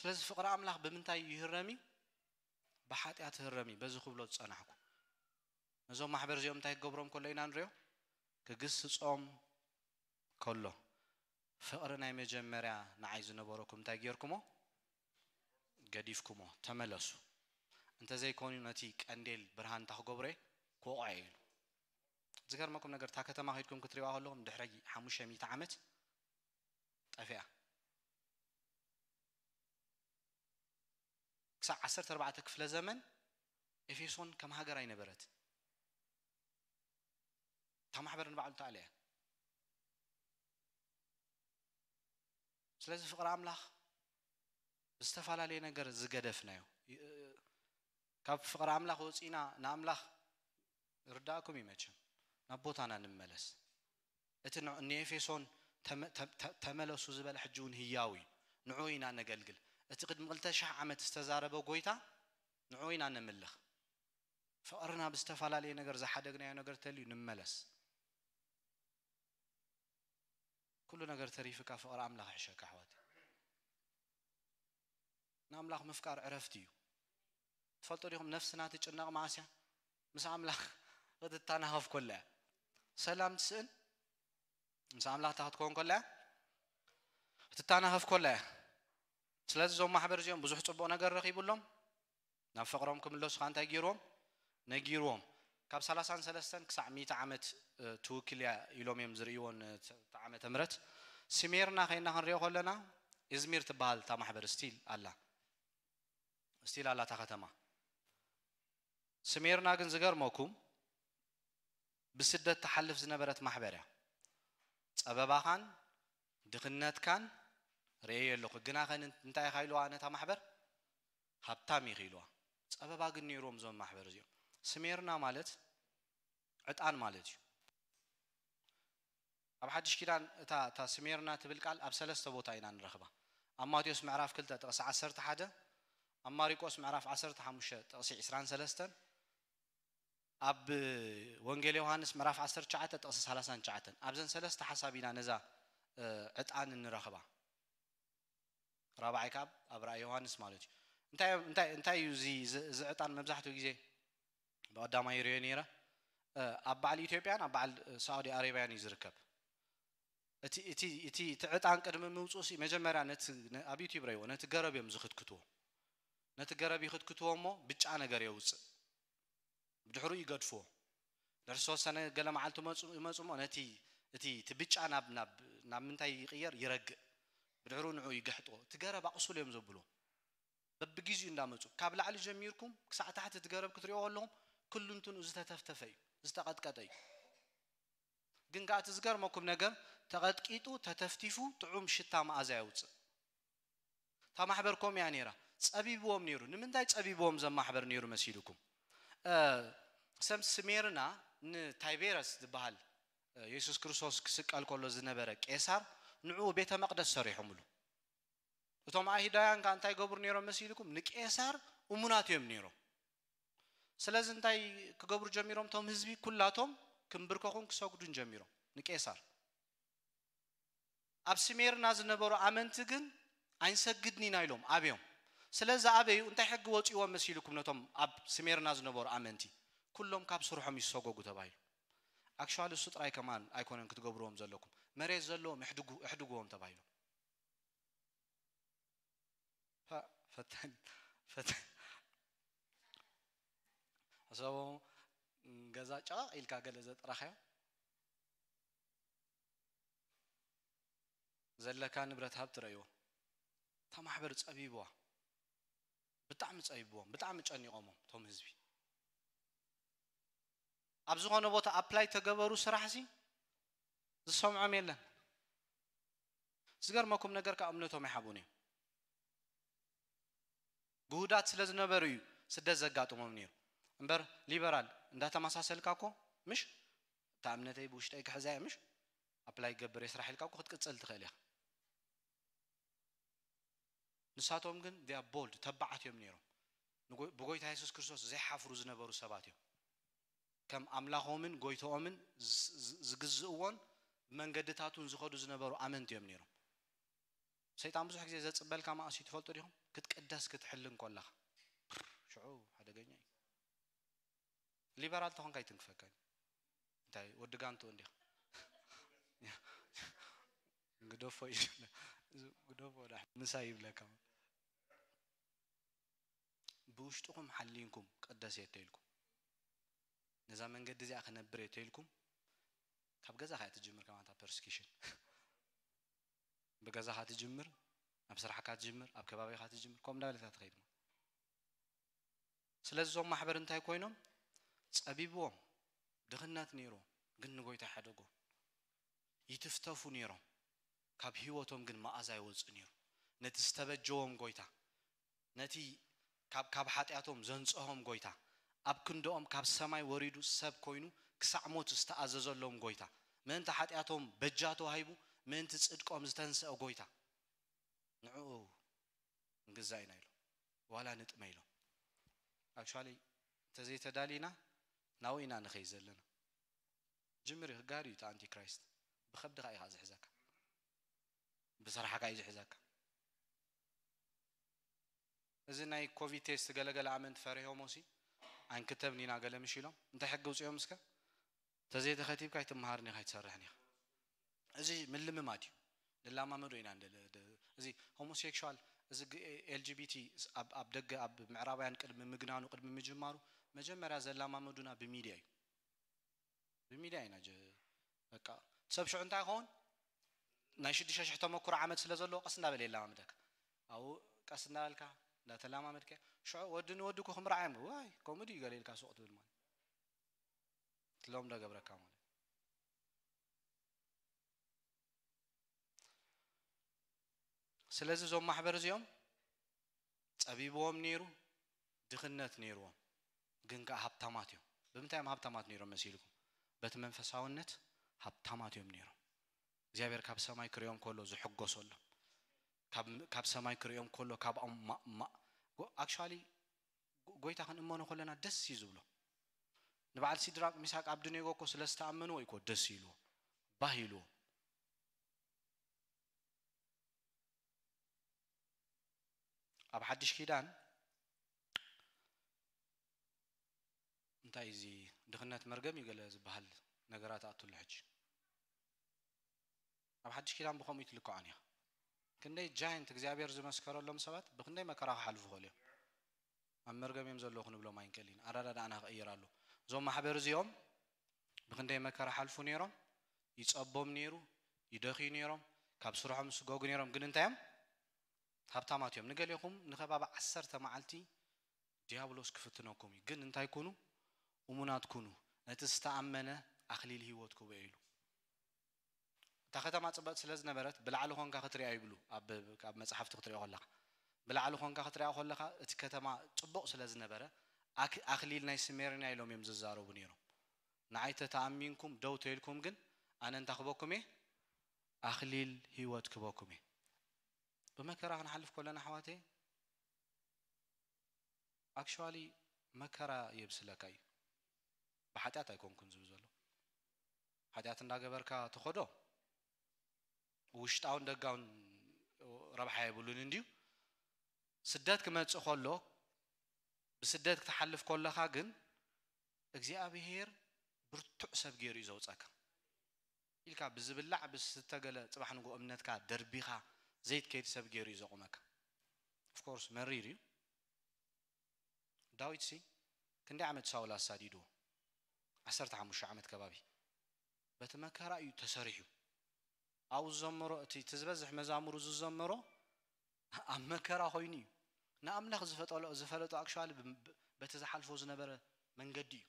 ስለዚ ፍቅሪ ኣምላኽ ብምንታይ እዩ ይህረሚ ብሓጢኣት ህረሚ በዚ ክብሎ ዝፀናሕኩ ነዞም ማሕበር እዚኦም እንታይ ክገብሮም ከሎ ኢና ንሪኦ ክግስፆም ከሎ ፍቅሪ ናይ መጀመርያ ንዓይ ዝነበረኩም እንታይ ገይርኩሞ ገዲፍኩሞ ተመለሱ እንተዘይኮኑ ነቲ ቀንዴል ብርሃን እንታ ክገብሮ ክወቑዐ ኢሉ زكرمكم نجر تاكته ما هيدكم كتريوا هلهم دحرجي حمشة ميت عمت أفيا كسا عسر تربعة كفلة زمن إفيسون كم هاجر أي نبرت تام حبر نبعل تعالي سلاز فقر عملاخ استفال علي نجر زجدفناه كاب فقر عملاخ وسينا ناملاخ رداكم يمتشم نبوتانا نملس اتنا نيفيسون تملسو زبل حجون هياوي نعوينا نقلقل اتقد مغلتشع عم تستزارب وقويتا نعوينا نملخ فأرنا باستفالة لي نقر زحدقنا يا نقر تلي نملس كل نقر تريفك فأر عملاق حشاك أحواتي نعملاق مفكار عرفتيو تفلطوا ليهم نفسنا تيجي النغم عاسيا مس عملاق غد التانهوف كله سلام تسأل مسام الله تحت كون كلا تتانا هف كلا سلاز زوم محبر زيوم بزوح تبقى نجار رقيب لهم نفقرهم كم اللوس خان تجيرهم نجيرهم كاب سلاسان سلاسان كسع ميت عمت توكل يا يلوم يمزريون تعمت أمرت سميرنا خينا هنريه كلنا إزمير تبال تام حبر ستيل الله ستيل الله تختمه سميرنا جنزجر موكم بسدت تحلف زنبرت محبرية أبابا خان دخنات كان رأي اللو قنا خان انت خيلوا عنا محبر هبتامي خيلوا أبابا قني روم زون محبر زيو سميرنا مالت عتان مالت يو أب حدش كيران تا تا سميرنا تبلك على أبسلس تبو تاينا نرخبا أما تيوس معرف كل تا تقص عسر أما ريكوس معرف عسر تحمشة تقص عسران سلستن ኣብ ወንጌል ዮሃንስ ምዕራፍ 19 ጥቕሲ 39 ኣብዘን ሰለስተ ሓሳብ ኢና ነዛ ዕጣን ንረኽባ ራብዓይ ካብ ኣብ ራእይ ዮሃንስ ማለት እዩ እንታይ እዩ እዚ ዕጣን መብዛሕትኡ ግዜ ብቐዳማይ ርዮ ነይረ ኣብ በዓል ኢትዮጵያን ኣብ በዓል ሳዑዲ ኣረብያን እዩ ዝርከብ እቲ ዕጣን ቅድሚ ምውፅኡሲ መጀመርያ ኣብ ዩቲብ ረይዎ ነቲ ገረብ እዮም ዝክትክትዎ ነቲ ገረብ ይክትክትዎ እሞ ብጫ ነገር የውፅእ بدحሩ ይገድፎ ደርሶ ሰነ ገለ መዓልቱ ይመፅሞ ነቲ እቲ እቲ ብጫ ናብ ናብ ናብ ምንታይ ይቕየር ይረግእ ብድሕሩ ንዑ ይገሕጦ እቲ ገረብ ኣቕሱሉ እዮም ዘብሎ በቢግዚኡ እንዳመፁ ካብ ላዕሊ ጀሚርኩም ክሳዕ ታሕቲ እቲ ገረብ ክትሪኦ ከለኹም ኩሉ እንትንኡ ዝተተፍተፈ እዩ ዝተቐጥቀጠ እዩ ግን ከዓ እቲ ዝገርመኩም ነገር ተቐጥቂጡ ተተፍቲፉ ጥዑም ሽታ መኣዛ የውፅእ እታ ማሕበርኮም እያ ነይራ ፀቢብዎም ነይሩ ንምንታይ ፀቢብዎም ዘማሕበር ነይሩ መሲልኩም ሰም ስሜርና ንታይቤረስ ዝበሃል የሱስ ክርስቶስ ክስቀል ከሎ ዝነበረ ቄሳር ንዑ ቤተ መቕደስ ሰሪሖምሉ እቶም ኣይሁዳውያን ከ እንታይ ገብሩ ነይሮም መሲል ኢልኩም ንቄሳር እሙናት እዮም ነይሮም ስለዚ እንታይ ክገብሩ ጀሚሮም እቶም ህዝቢ ኩላቶም ክምብርከኹን ክሰጉዱን ጀሚሮም ንቄሳር ኣብ ስሜርና ዝነበሩ ኣመንቲ ግን ኣይንሰግድኒ ኢና ኢሎም ኣብዮም ስለዚ ኣበዩ እንታይ ሕጊ ወፂዎም መሲሉኩም ነቶም ኣብ ስሜርና ዝነበሩ ኣመንቲ ኩሎም ካብ ስርሖም ይሰጎጉ ተባሂሉ ኣክሽዋሊ እሱ ጥራይ ከማን ኣይኮነን ክትገብርዎም ዘለኩም መሬት ዘለዎም እሕድግዎም ተባሂሉ ሰቦ ገዛ ጨቃ ኢልካ ገለ ዘጥራኸዮ ዘለካ ንብረት ሃብ ትረእይዎ እታ ማሕበር ፀቢብዋ ብጣዕሚ ፀይብዎም ብጣዕሚ ጨኒቖሞም እቶም ህዝቢ ኣብ ዝኾነ ቦታ ኣፕላይ ተገበሩ ስራሕ ዚ ዝሰምዖም የለን ዝገርመኩም ነገር ካብ እምነቶም ኣይሓቡን እዮም ግሁዳት ስለ ዝነበሩ እዩ ስደት ዘጋጥሞም ነይሩ እምበር ሊበራል እንዳተመሳሰልካ ኮ ምሽ እታ እምነተይ ብውሽጠይ ክሕዛ እየ ምሽ ኣፕላይ ገብር የስራሕ ኢልካ ኮ ክትቅፅል ትኽእል ኢኻ ንሳቶም ግን ዚኣ ቦልድ ተባዓት እዮም ነይሮም ብጎይታ የሱስ ክርስቶስ ዘይሓፍሩ ዝነበሩ ሰባት እዮም ከም ኣምላኾምን ጎይቶኦምን ዝግዝእዎን መንገድታቱን ዝኸዱ ዝነበሩ ኣመንቲ እዮም ነይሮም ሰይጣን ብዙሕ ግዜ ዘፅበልካ ማእሲ ትፈልጡ ዲኹም ክትቀደስ ክትሕልን ኮላኻ ሽዑ ሓደገኛ እዩ ሊበራል ተኾንካ ይትንክፈካ እዩ እንታይ ወዲ ጋንቱ እንዲኻ ግደፎ እዩ ግደፎ ምሳይ ይብለካ بوشتكم حلينكم قداس يتيلكم نزا من قد زي أخنبر يتيلكم كاب جزا خيات الجمر كمان تا persecution بجزا خات الجمر أب سرح خات الجمر أب كبابي خات الجمر كم دولة تتخيدم سلزوم محبر انتهي كوينهم أبيبوهم دغنات نيرو قن قويتا حدقو يتفتفو نيرو كاب هيوتهم قن ما أزاي وزق نيرو نتستبجوهم قويتا نتي ካብ ካብ ሓጢያቶም ዘንጽኦም ጎይታ ኣብ ክንደኦም ካብ ሰማይ ወሪዱ ሰብ ኮይኑ ክሳዕ ሞት ዝተኣዘዘሎም ጎይታ ምእንቲ ሓጢያቶም በጃ ተዋሂቡ ምእንቲ ጽድቆም ዝተንስአ ጎይታ ንዕኡ ንግዛእ ኢና ኢሎም ዋላ ንጥመ ኢሎም ኣክቹዋሊ እንተዘይተዳሊና ናብኡ ኢና ንኸይ ዘለና ጅምር ህጋር እዩ እቲ ኣንቲክራይስት ብከብድካ ኢኻ ዝሕዘካ ብስራሕካ እዩ ዝሕዘካ እዚ ናይ ኮቪድ ቴስት ገለገለ ኣመን ፈሪሖሞ ሲ ኣንክተብኒ ኢና ገለ ምሽ ኢሎም እንታይ ሕጊ ውፅኦም ስከ ተዘይተኸቲብካ ይትመሃርኒ ኢኻ ይትሰርሕኒ ኢኻ እዚ ምልምማድ እዩ ንላማመዶ ኢና እዚ ሆሞሴክሽዋል እዚ ኤልጂቢቲ ኣብ ደገ ኣብ ምዕራባውያን ቅድሚ ምግናኑ ቅድሚ ምጅማሩ መጀመርያ ዘላማመዱና ብሚድያ እዩ ብሚድያ ኢና በቃ ሰብ ሽዑ እንታይ ይኸውን ናይ 6 ሽሕ ተመኩሮ ዓመት ስለ ዘለዎ ቀስ እናበለ የላማምደካ ኣብኡ ቀስ እናበልካ ዳተላማ መድከ ሽዑ ወዲ ንወዲ ኮኹም ረዓየ ዋይ ከምኡ ድዩ ገሊልካ ሱቕ ትብል ማለት ትሎም ዳገብረካ ማለት ስለዚ እዞም ማሕበር እዚኦም ፀቢብዎም ነይሩ ድኽነት ነይርዎም ግን ከዓ ሃብታማት እዮም ብምንታይ እዮም ሃብታማት ነይሮም መሲልኩም በቲ መንፈሳውነት ሃብታማት እዮም ነይሮም እግዚኣብሔር ካብ ሰማይ ክሪኦም ከሎ ዝሕጎሰሎም ካብ ሰማይ ክሪኦም ከሎ ካብኦም ኣክቹዋሊ ጎይታ ክንእመኖ ከለና ደስ እዩ ዝብሎ ንበዓል ሲድራቅ ሚሳቅ ኣብድኔጎ ኮ ስለ ዝተኣመንዎ እዩ ኮ ደስ ኢልዎ ባህ ኢልዎ ኣብ ሓድሽ ኪዳን እንታይ እዚ ድኽነት መርገም እዩ ገለ ዝበሃል ነገራት ኣትሉ ሕጂ ኣብ ሓድሽ ኪዳን ብከምኡ ትልክዖን እያ ክንደይ ጃይንት እግዚኣብሔር ዝመስከረሎም ሰባት ብክንደይ መከራ ክሓልፉ ክእሉ እዮም ኣብ መርገም እዮም ዘለዉ ክንብሎም ኣይንክእል ኢና ኣረዳድኣና ክቕይር ኣሎ እዞም ማሕበር እዚኦም ብክንደይ መከራ ሓልፉ ነይሮም ይፀቦም ነይሩ ይደኽዩ ነይሮም ካብ ስርሖም ስጎጉ ነይሮም ግን እንታይ እዮም ሃብታማት እዮም ንገሊኹም ንኸባቢ ዓሰርተ መዓልቲ ዲያብሎስ ክፍትነኩም እዩ ግን እንታይ ኩኑ እሙናት ኩኑ ነቲ ዝተኣመነ ኣኽሊል ሂወት ክበ ኢሉ እታ ከተማ ፅበጥ ስለ ዝነበረት ብላዕሊ ኮንካ ክትሪያ ይብሉ ኣብ መፅሓፍቲ ክትሪኦ ከለካ ብላዕሊ ኮንካ ክትሪያ ከለካ እቲ ከተማ ፅቡቕ ስለ ዝነበረ ኣክሊል ናይ ስሜርና ኢሎም እዮም ዝዛረቡ ነይሮም ንዓይ ተተኣሚንኩም ደው ተይልኩም ግን ኣነ እንታ ክበኩም እየ ኣክሊል ሂወት ክበኩም እየ ብመከራ ክንሓልፍ ከለና ኣሕዋተይ ኣክሽዋሊ መከራ የብስለካ እዩ ብሓጢኣት ኣይኮንኩን ዝብል ዘሎ ሓጢኣት እንዳገበርካ ትኸዶ ውሽጣውን ደጋውን ረብሓ የብሉን እንድዩ ስደት ክመፅእ ከሎ ብስደት ክትሓልፍ ከለኻ ግን እግዚኣብሄር ብርቱዕ ሰብ ገይሩ እዩ ዘውፀካ ኢልካ ብዝብላዕ ብዝስተ ገለ ፅባሕ ንጎ እምነትካ ደርቢኻ ዘይትከይድ ሰብ ገይሩ እዩ ዘቑመካ ኦፍኮርስ መሪር እዩ ዳዊት ሲ ክንደይ ዓመት ሳውል ኣሳዲድዎ 15 ዓመት ከባቢ በቲ መከራ እዩ ተሰሪሑ ኣብኡ ዝዘመሮ እቲ ትዝበዝሕ መዛሙሩ ዝዘመሮ ኣብ መከራ ኮይኑ እዩ ንኣምላኽ ዝፈጠሎ ዝፈለጦ ኣክሽዋሊ በቲ ዝሓልፎ ዝነበረ መንገዲ እዩ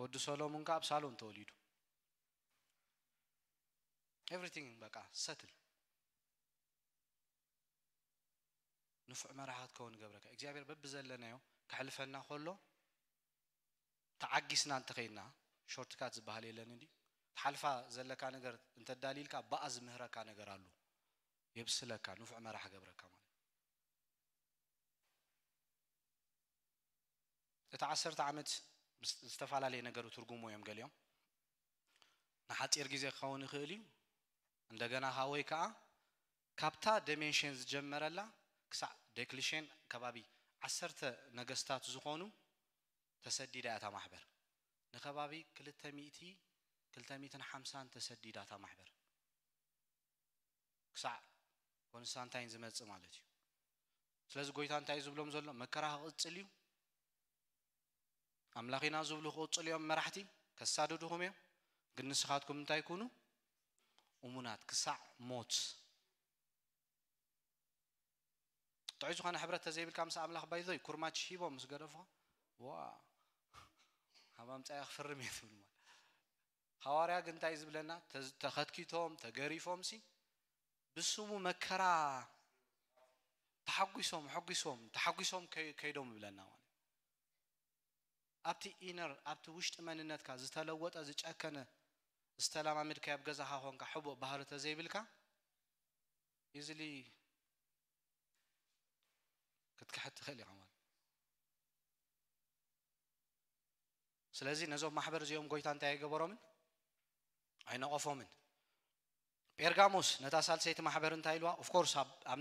ወዲ ሰሎሙን ከዓ ኣብሳሎን ተወሊዱ ኤቭሪቲንግ በቃ ሰትል ንፉዕ መራሓት ከውን ገብረካ እግዚኣብሔር በቢ ዘለናዮ ክሕልፈና ከሎ ተዓጊስና እንተኸይድና ሾርትካት ዝበሃል የለን እንዲ ሓልፋ ዘለካ ነገር እንተዳሊልካ በኣ ዝምህረካ ነገር ኣሉ የብስለካ ንፉዕ መራሕ ገብረካ ማለት እቲ ዓሰርተ ዓመት ዝተፈላለየ ነገር ትርጉሞ እዮም ገሊኦም ንሓፂር ግዜ ክኸውን ይኽእል እዩ እንደገና ካ ወይ ከዓ ካብታ ደሜንሽን ዝጀመረላ ክሳዕ ደክሊሽን ከባቢ ዓሰርተ ነገስታት ዝኾኑ ተሰዲዳ እታ ማሕበር ንከባቢ ክልተ ሚእቲ ثلاثمئة حمسان تسدي داتا محبر كسع ونسان تاين زمد سمالتي سلاز قويتان تاين زبلوم زلو مكراه قتليو أملاقينا زبلو قتليو مرحتي كسادو دهوميو قلن سخاتكم تايكونو أمونات كسع موت تعيزو خان حبرة تزي بالكامسة أملاق بايضوي كرمات شهيبو مسقرفو واه هبام تايخ فرميتو ሐዋርያ ግን እንታይ ዝብለና ተኸትኪቶም ተገሪፎም ሲ ብስሙ መከራ ተሓጒሶም ሕጒሶም ተሓጒሶም ከይዶም ይብለና ማለት ኣብቲ ኢነር ኣብቲ ውሽጢ መንነትካ ዝተለወጠ ዝጨከነ ዝተላማምድካ ኣብ ገዛኻ ኮንካ ሕቡእ ባህሪ ተዘይብልካ ኢዝሊ ክትክሕት ትኽእል ኢኻ ማለት ስለዚ ነዞም ማሕበር እዚኦም ጎይታ እንታይ ኣይገበሮምን ኣይነቐፎምን ጴርጋሞስ ነታ ሳልሰይቲ ማሕበር እንታይ ኢልዋ ኦፍኮርስ ኣብ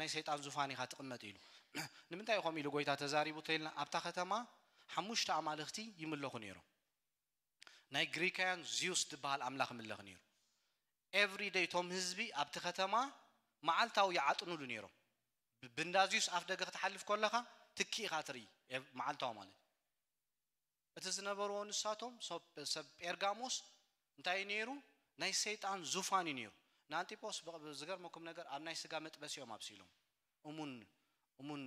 ናይ ሰይጣን ዙፋን ኢኻ ትቕመጥ ኢሉ ንምንታይ ኢኹም ኢሉ ጎይታ ተዛሪቡ ተይልና ኣብታ ከተማ ሓሙሽተ ኣማልኽቲ ይምለኹ ነይሮም ናይ ግሪካውያን ዚዩስ ዝበሃል ኣምላኽ ምለኽ ነይሩ ኤቭሪ ደይ ቶም ህዝቢ ኣብቲ ከተማ መዓልታዊ ይዓጥንሉ ነይሮም ብንዳ ዚዩስ ኣፍ ደገ ክትሓልፍ ከለኻ ትኪ ኢኻ ትርኢ መዓልታዊ ማለት እቲ ዝነበርዎ ንሳቶም ሰብ ጴርጋሞስ እንታይ ነይሩ ናይ ሰይጣን ዙፋን እዩ ነይሩ ንአንቲጶስ ዝገርመኩም ነገር ኣብ ናይ ስጋ መጥበስ እዮም ኣብሲሎም እሙን እሙን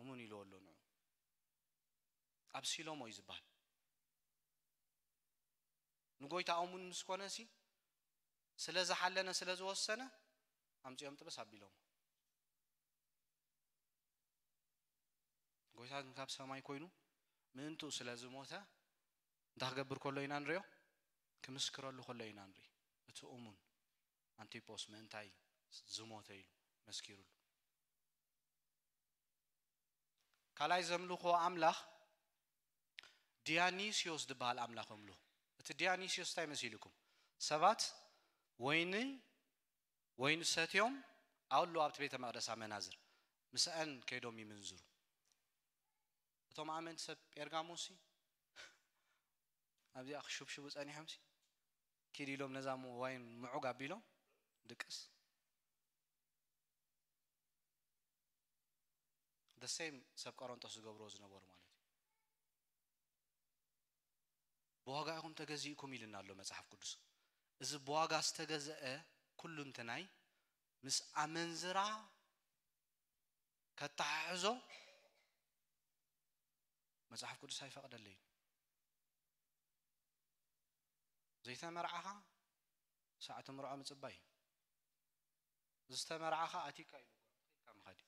እሙን ኢልዎ ኣሎ ንዑ ኣብሲሎም እዩ ዝበሃል ንጎይታ እሙን ምስ ኮነ ሲ ስለ ዝሓለነ ስለ ዝወሰነ ኣምፂኦም ጥበስ ኣቢሎም ጎይታ ግን ካብ ሰማይ ኮይኑ ምእንቱ ስለ ዝሞተ እንታ እንታክገብር ከሎ ኢና ንሪኦ ክምስክረሉ ከሎ ኢና ንርኢ እቲ እሙን አንቲጶስ ምእንታይ ዝሞተ ኢሉ መስኪሩሉ ካልኣይ ዘምልኾ ኣምላኽ ዲያኒስዮስ ዝበሃል ኣምላኽ የምልኹ እቲ ዲያኒስዮስ እንታይ መሲሉ ሰባት ወይኒ ወይኒ ሰትዮም ኣውሎ ኣብቲ ቤተ መቅደስ መናዝር ምስአን ከይዶም ይምንዝሩ እቶም ኣመንቲ ሰብ ጴርጋሞሲ أبزي أخشوب شبو أني حمسي كيري لهم نزام وين معوق أبيلهم دكس the same سب قرنطس قبرو زنبور مالتي بواغا أكم تجزيكم يلنا له مصحف قدس إذا بواغا استجزأ كل انتناي مس أمنزرع كتعزو መጽሐፍ ቅዱስ አይፈቅደልኝ ዘይተመርዓኻ ሰዓት ምርዖ ምፅባይ ዝተመርዓኻ ኣቲካ ኢሉ ካ ምኻድ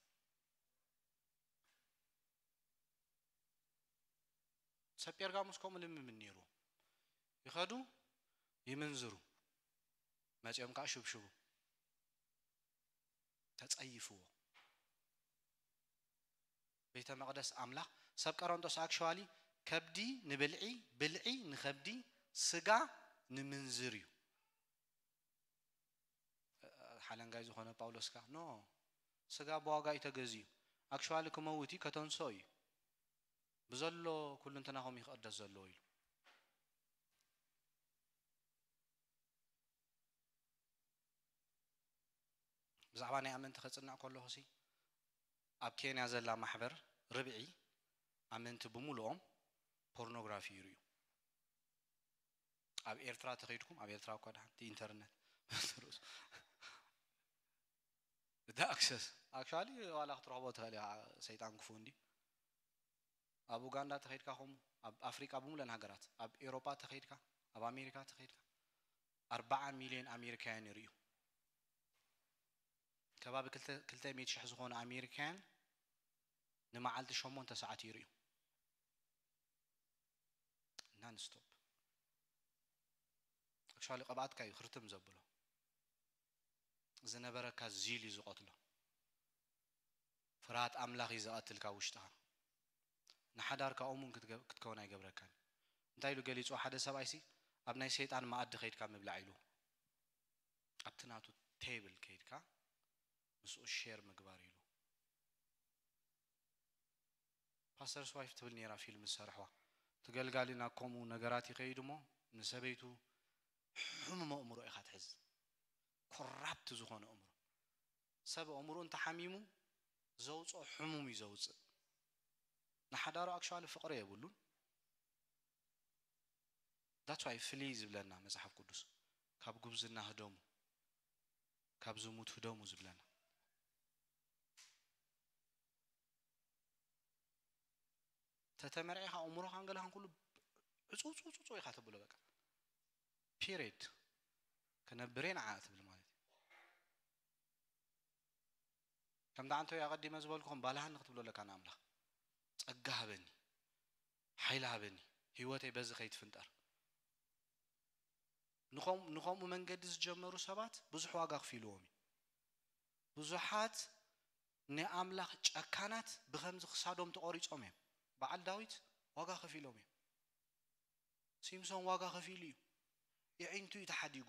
ሰብ ጴርጋሙስ ከምኡ ልምምን ነይሩ ይኸዱ ይምንዝሩ መፂኦም ከዓ ሽብሽቡ ተፀይፍዎ ቤተ መቅደስ ኣምላኽ ሰብ ቀረንጦስ ኣክሽዋሊ ከብዲ ንብልዒ ብልዒ ንከብዲ ስጋ ንምንዝር እዩ ሓለንጋይ ዝኾነ ጳውሎስ ካ ኖ ስጋ ብዋጋ እዩ ተገዚኡ ኣክሽዋሊ ክመውት እዩ ከተንሶ እዩ ብዘሎ ኩሉ እንትናኸም ይክቅደስ ዘለዎ ኢሉ ብዛዕባ ናይ ኣመንቲ ከፅናዕ ከለኹ ሲ ኣብ ኬንያ ዘላ ማሕበር ርብዒ ኣመንቲ ብምሉኦም ፖርኖግራፊ ይርእዩ ኣብ ኤርትራ ተኸይድኩም ኣብ ኤርትራ እኳ ድሓን ቲ ኢንተርነት ርእሱ እቲ ኣክሰስ ኣክቹዋሊ ዋላ ክትረኽቦ ትኽእል እያ ሰይጣን ክፉ እንዲ ኣብ ኡጋንዳ ተኸይድካ ከምኡ ኣብ ኣፍሪቃ ብምለን ሃገራት ኣብ ኤሮጳ ተኸይድካ ኣብ ኣሜሪካ ተኸይድካ ኣርባዓ ሚልዮን ኣሜሪካውያን ይርዩ ከባቢ ክልተ ሜት ሽሕ ዝኾኑ ኣሜሪካውያን ንመዓልቲ ሸሞንተ ሰዓት ይርዩ እና ንስቶ ኣክቹዋሊ ቆብዓትካ እዩ ክርትም ዘብሎ ዝነበረካ ዚል እዩ ዝቐትሎ ፍርሃት ኣምላኽ እዩ ዘቐትልካ ውሽጥኻ ንሓዳርካ እሙን ክትከውን ኣይገብረካን እንታይ ኢሉ ገሊፆ ሓደ ሰብኣይሲ ኣብ ናይ ሰይጣን መኣዲ ከይድካ ምብላዕ ኢሉ ኣብቲ ናቱ ቴብል ከይድካ ምስኡ ሼር ምግባር ኢሉ ፓስተር ስዋይፍ ትብል ነራ ፊልም ዝሰርሕዋ ተገልጋሊ ናብ ከምኡ ነገራት ይኸይድ እሞ ንሰበይቱ ሕሙም ኣእምሮ ኢኻ ትሕዝ ኮራፕት ዝኾነ እእምሮ ሰብ ኣእምሮ እንተሓሚሙ ዘውፅኦ ሕሙም እዩ ዘውፅእ ንሓዳሩ ኣክሽዋሊ ፍቕሪ የብሉን ዳትዋይ ፍልይ ዝብለና መፅሓፍ ቅዱስ ካብ ጉብዝና ህደሙ ካብ ዝሙት ህደሙ ዝብለና ተተመርዒኻ ኣእምሮኻን ገለኻን ኩሉ ዕፁፅፅፁ ኢኻ ትብሎ በቃ ፒሪድ ክነብረን ዓቕት ትብል ማለት እዩ ከምቲ ዓንተ ኣቐዲመ ዝበልኩኹም ባልሃኒ ክትብሎ ኣለካ ንኣምላኽ ፀጋ ሃበኒ ሓይሊ ሃበኒ ሂወተይ በዚ ከይትፍንጠር ንከምኡ መንገዲ ዝጀመሩ ሰባት ብዙሕ ዋጋ ክፊልዎም እዩ ብዙሓት ንኣምላኽ ጨካናት ብከምዚ ክሳዶም ተቆሪፆም እዮም በዓል ዳዊት ዋጋ ከፊሎም እዮም ሲምሶን ዋጋ ከፊሉ እዩ የዒንቱ እዩ ተሓዲጉ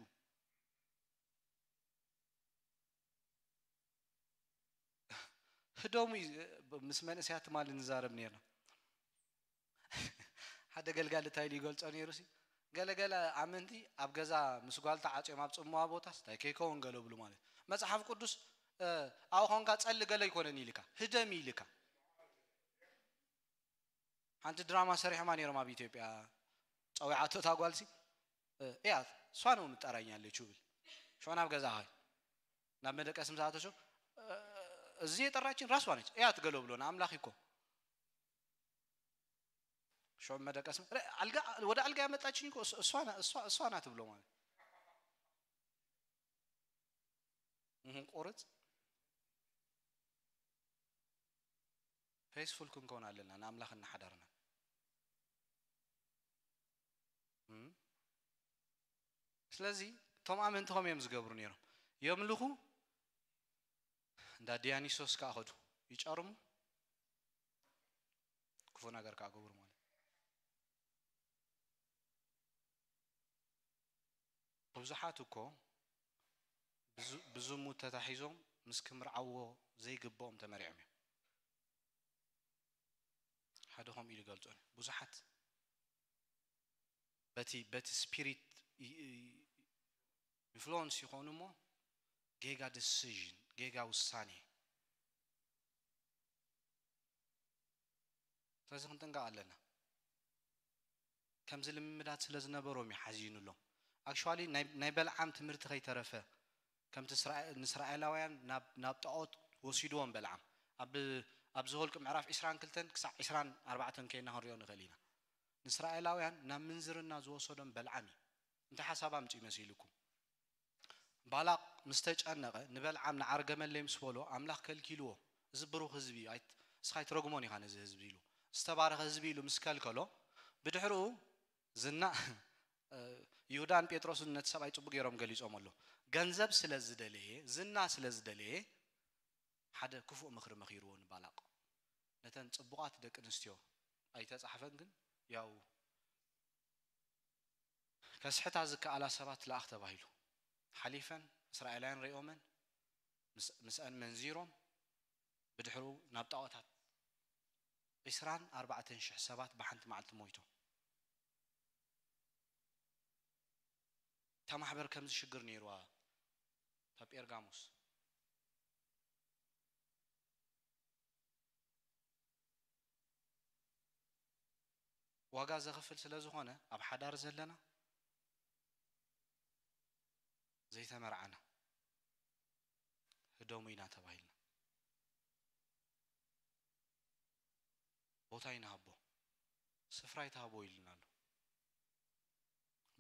ምስ መንእሰያት ማ ልንዛረብ ነርና ሓደ ገልጋሊ እንታይ ይገልፆ ነይሩ ሲ ገለገለ ኣመንቲ ኣብ ገዛ ምስ ጓልታ ዓፅዮም ኣብ ፅሙዋ ቦታስ እንታይ ከይከውን ገለ ብሉ ማለት መፅሓፍ ቅዱስ ኣብኡ ኮንካ ፀሊ ገለ ይኮነን ኢልካ ህደም ኢልካ ሓንቲ ድራማ ሰሪሖማ ነይሮም ኣብ ኢትዮጵያ ፀዊዓቶ እታ ጓልሲ እያት እሷ ነው እንጠራኛለች ብል ሾናብ ገዛ ሀይ እና መደቀ ስም ሰዓቶች የጠራችን ራሷ ነች። እያት ገሎ ብሎና አምላክ እኮ ሾም መደቀስ ወደ አልጋ ያመጣችኝ እኮ እሷ ናት ብሎ ማለት ቁርጥ ፌስፉል ክንከውን ኣለና ንኣምላኽ እናሓዳርና ስለዚ እቶም ኣመንቶም እዮም ዝገብሩ ነይሮም የምልኹ እንዳ ዲያኒሶስ ከዓ ኸዱ ይጨርሙ ክፉ ነገር ከዓ ገብሩ ማለት ብዙሓት እኮ ብዝሙት ተታሒዞም ምስ ክምርዓዎ ዘይግብኦም ተመሪዖም እዮም ሓደ ከምኡ ኢሉ ይገልፆን ብዙሓት በቲ በቲ ስፒሪት ኢንፍሉወንስ የሆኑ ሞ ጌጋ ዲሲዥን ጌጋ ውሳኔ ስለዚ ክንጥንቀቕ ኣለና ከምዚ ልምምዳት ስለ ዝነበሮም ይሓዚኑሎም ኣክሽዋሊ ናይ በልዓም ትምህርቲ ከይተረፈ ከምቲ ንእስራኤላውያን ናብ ጣዖት ወሲድዎም በልዓም ኣብ ዝወልቂ ምዕራፍ 22 ክሳብ 24 ከይና ክንሪኦ ንኽእል ኢና ንእስራኤላውያን ናብ ምንዝርና ዝወሰዶም በልዓም እዩ እንታይ ሓሳብ ኣምፅ ይመስልኩም ባላቅ ምስ ተጨነቐ ንበልዓም ንዓርገመለይ ምስ በሎ ኣምላኽ ከልኪልዎ እዚ ብሩኽ ህዝቢ እዩ ንስኻ ይትረግሞን ኢኻ ነዚ ህዝቢ ኢሉ ዝተባረኸ ህዝቢ ኢሉ ምስ ከልከሎ ብድሕሪኡ ዝና ይሁዳን ጴጥሮስን ነቲ ሰብኣይ ፅቡቅ ገይሮም ገሊፆም ኣሎ ገንዘብ ስለ ዝደለየ ዝና ስለ ዝደለየ ሓደ ክፉእ ምክሪ መኺርዎ ንባላቅ ነተን ፅቡቃት ደቂ ኣንስትዮ ኣይተፃሕፈን ግን ያው ከስሕታ ዝከኣላ ሰባት ለኣኽ ተባሂሉ حليفا اسرائيلان ريوما مس من زيرو بدحرو نبطاوات اسران أربعة تنش حسابات بحنت مع التمويتو تم حبر كم شجر نيروا آه. تاب إرغاموس واقع زغفل سلازو هنا أب زلنا ዘይተመርዓና ህደሙ ኢና ተባሂልና ቦታ ይናሃቦ ስፍራ ይተሃቦ ኢልና ኣሎ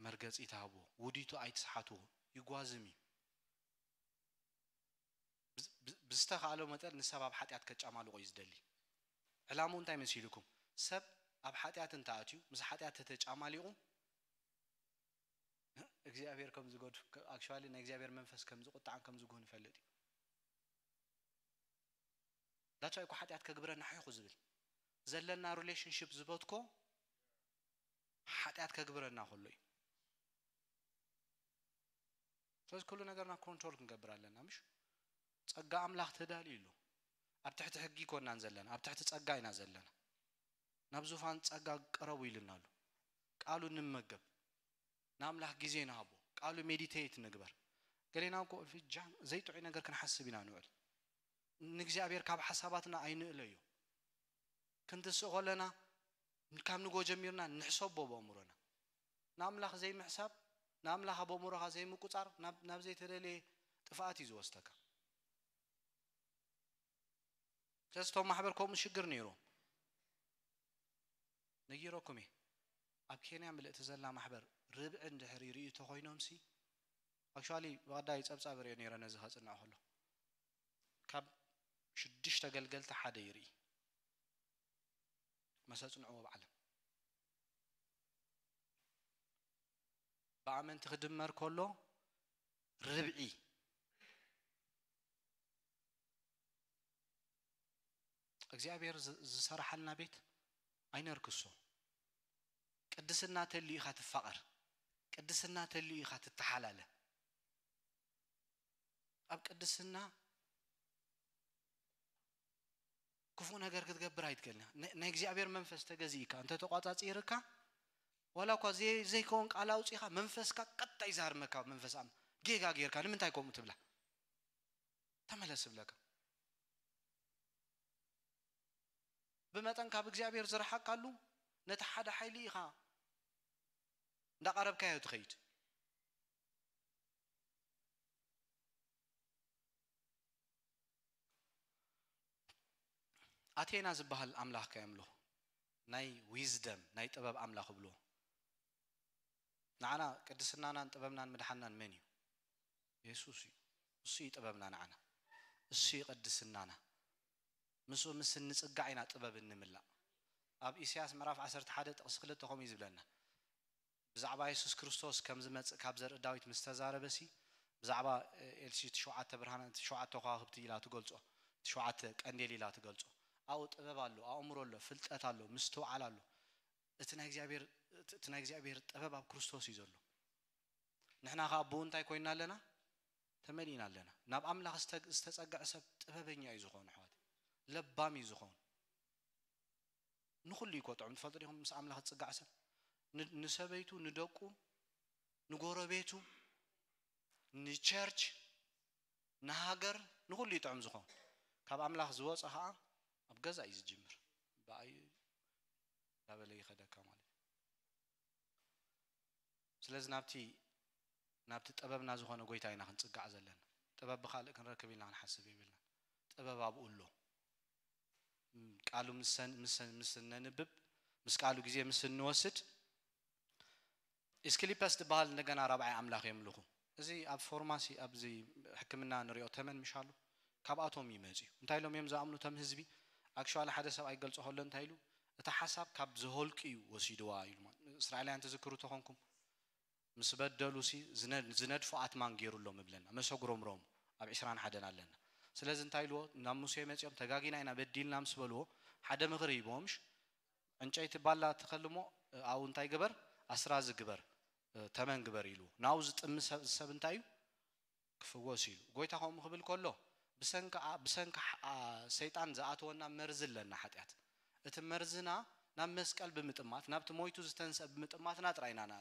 መርገፂ ይተሃቦ ውዲቱ ኣይትስሓትዎ ይጓዝም እዩ ብዝተኽኣለ መጠን ንሰብ ኣብ ሓጢኣት ከጫማልቆ እዩ ዝደሊ ዕላሙ እንታይ መሲልኩም ሰብ ኣብ ሓጢኣት እንታኣትዩ ምስ ሓጢኣት ተተጫማሊቑ እግዚኣብሔር ከም ዝገዱ ኣክቹዋሊ ናይ እግዚኣብሔር መንፈስ ከም ዝቁጣዕን ከም ዝጉህን ይፈልጥ እዩ ዳቻ ይኮ ሓጢኣት ከግብረና ሓይኹ ዝብል ዘለና ሪሌሽንሽፕ ዝበትኮ ሓጢኣት ከግብረና ከሎ እዩ ስለዚ ኩሉ ነገርና ኮንትሮል ክንገብር ኣለና ምሽ ፀጋ ኣምላኽ ተዳልዩ ኢሉ ኣብ ትሕቲ ሕጊ ይኮናን ዘለና ኣብ ትሕቲ ፀጋ ኢና ዘለና ናብ ዙፋን ፀጋ ቀረቡ ኢልና ኣሎ ቃሉ ንመገብ ناملاح جزي نابو قالوا ميديتيت نقبر قالين أكو في جان زي تعي نقدر كنحس بنا نقول نجزي أبير كاب حساباتنا عين إليو كنت سؤال لنا كم نقول جميرنا نحسب بابا أمورنا ناملاح زي محسب ناملاح أبو أمورها زي مكتار نب نب زي ترى لي تفاتي زوستك تستو ما حبركم شجر نيرو نجيروكمي أبكيني عم بالاتزال لا محبر ربع اندحر يريد تخوينهم سي اكشوالي واداي صبصابر ينيره نزها صنع هلو كاب شدش تገልገል تحد يري مساصنعو بعلم تخدم مر كله ربعي እግዚአብሔር ዝሰርሓልና ቤት الناتل اللي خات الفقر ቅድስና ተልዩ ኢኻ ትተሓላለ ኣብ ቅድስና ክፉ ነገር ክትገብር ኣይትክእልን ናይ እግዚኣብሔር መንፈስ ተገዚእካ እንተ ተቋፃፂርካ ዋላ እኳ ዘይከውን ቃል ኣውፅኢኻ መንፈስካ ቀጣይ ይዛርመካ መንፈስ ኣ ጌጋ ጌርካ ንምንታይ ከምኡ ትብላ ተመለስ ብለካ ብመጠን ካብ እግዚኣብሔር ዝረሓካሉ ነቲ ሓደ ሓይሊ ኢኻ እንዳቐረብካዮ ትኸይድ ኣቴና ዝበሃል ኣምላኽ ከየምልኹ ናይ ዊዝደም ናይ ጥበብ ኣምላኽ ይብሎ ንዓና ቅድስናናን ጥበብናን ምድሓናን መን እዩ የሱስ እዩ እሱ እዩ ጥበብና ንዓና እሱ እዩ ቅድስናና ምስ ምስ ንፅጋዕ ኢና ጥበብ እንምላእ ኣብ ኢሳያስ ምዕራፍ 11 ጥቕሲ 2 ከምኡ እዩ ዝብለና ብዛዕባ የሱስ ክርስቶስ ከም ዝመፅእ ካብ ዘርኢ ዳዊት ምስ ተዛረበ ሲ ብዛዕባ ኤልሲ እቲ ሸውዓተ ብርሃን እቲ ሸውዓተ ከዋክብቲ ኢላ ትገልፆ እቲ ሸውዓተ ቀንዴል ኢላ ትገልፆ ኣብኡ ጥበብ ኣሎ ኣእምሮ ኣሎ ፍልጠት ኣሎ ምስትውዓል ኣሎ እቲ ናይ እግዚኣብሔር እቲ ናይ እግዚኣብሔር ጥበብ ኣብ ክርስቶስ እዩ ዘሎ ንሕና ከዓ ብኡ እንታይ ኮይና ኣለና ተመሊእና ኣለና ናብ ኣምላኽ ዝተፀግዐ ሰብ ጥበበኛ እዩ ዝኾኑ ኣሕዋት ለባም እዩ ዝኾኑ ንኩሉ ይቆጥዖም ትፈልጡ ዲኹም ምስ ኣምላኽ ዝፅጋዕ ሰብ ንሰበይቱ ንደቁ ንጎረቤቱ ንቸርች ንሃገር ንኩሉ ይጥዕም ዝኾን ካብ ኣምላኽ ዝወፀ ከዓ ኣብ ገዛ እዩ ዝጅምር ብኣዩ ዳበለ ይኸደካ ማለት እዩ ስለዚ ናብቲ ናብቲ ጥበብና ዝኾነ ጎይታ ኢና ክንፅጋዕ ዘለና ጥበብ ብካልእ ክንረክብ ኢልና ክንሓስብ የብልና ጥበብ ኣብኡ ኣሎ ቃሉ ምስ ነንብብ ምስ ቃሉ ግዜ ምስ እንወስድ اسكليبس دبال نجنا ربع أملاخ يملخو زي أب فورماسي أب زي حكمنا نريو تمن مشالو كاباتهم يمزي انتاي لهم يمزا أمنو تم هزبي أكشوال حدا سب أي قلت أهلا انتاي تحسب كاب زهولك يو وسيدوا إسرائيل إسرائيليان تذكروا تهونكم ምስ በደሉ ሲ ዝነድፎ ኣትማን ገይሩሎም ይብለና መሰጉሮም ሮም ኣብ 20 ሓደን ኣለና ስለዚ እንታይ ኢልዎ ናብ ሙሴ መፅኦም ተጋጊና ኢና በዲልና ምስ በልዎ ሓደ ምክሪ ይቦምሽ ዕንጨይቲ ባላ ትኸልሞ ኣብኡ እንታይ ግበር ኣስራዚ ግበር ተመንግበር ኢሉ ናውዝ ጥም ሰብ እንታይ ክፍወስ ኢሉ ጎይታ ከምኡ ክብል ከሎ ብሰንኪ ሰይጣን ዝኣተወና መርዝ ኣለና ሓጢኣት እቲ መርዝና ናብ መስቀል ብምጥማት ናብቲ ሞይቱ ዝተንስአ ብምጥማትና ጥራይናና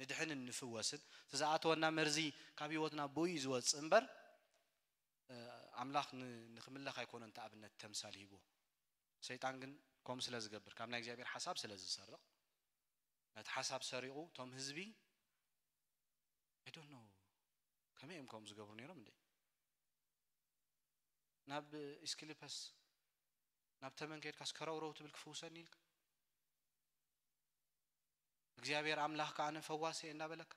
ንድሕን ንፍወስን እቲ ዝኣተወና መርዚ ካብ ሂወትና ብይ ዝወፅ እምበር ኣምላኽ ንክምለኽ ኣይኮነ እንተ ኣብነት ተምሳል ሂቦ ሰይጣን ግን ከምኡ ስለ ዝገብር ካብ ናይ እግዚኣብሔር ሓሳብ ስለ ዝሰርቕ ነቲ ሓሳብ ሰሪቑ እቶም ህዝቢ ኣይዶኖ ከመይ እዮም ከምኡ ዝገብሩ ነይሮም እንዴ ናብ እስክልፐስ ናብ ተመን ከድካስ ከረውረው ትብል ክፍውሰኒ ኢልካ እግዚኣብሔር ኣምላኽ ከዓነ ፈዋሴ እናበለካ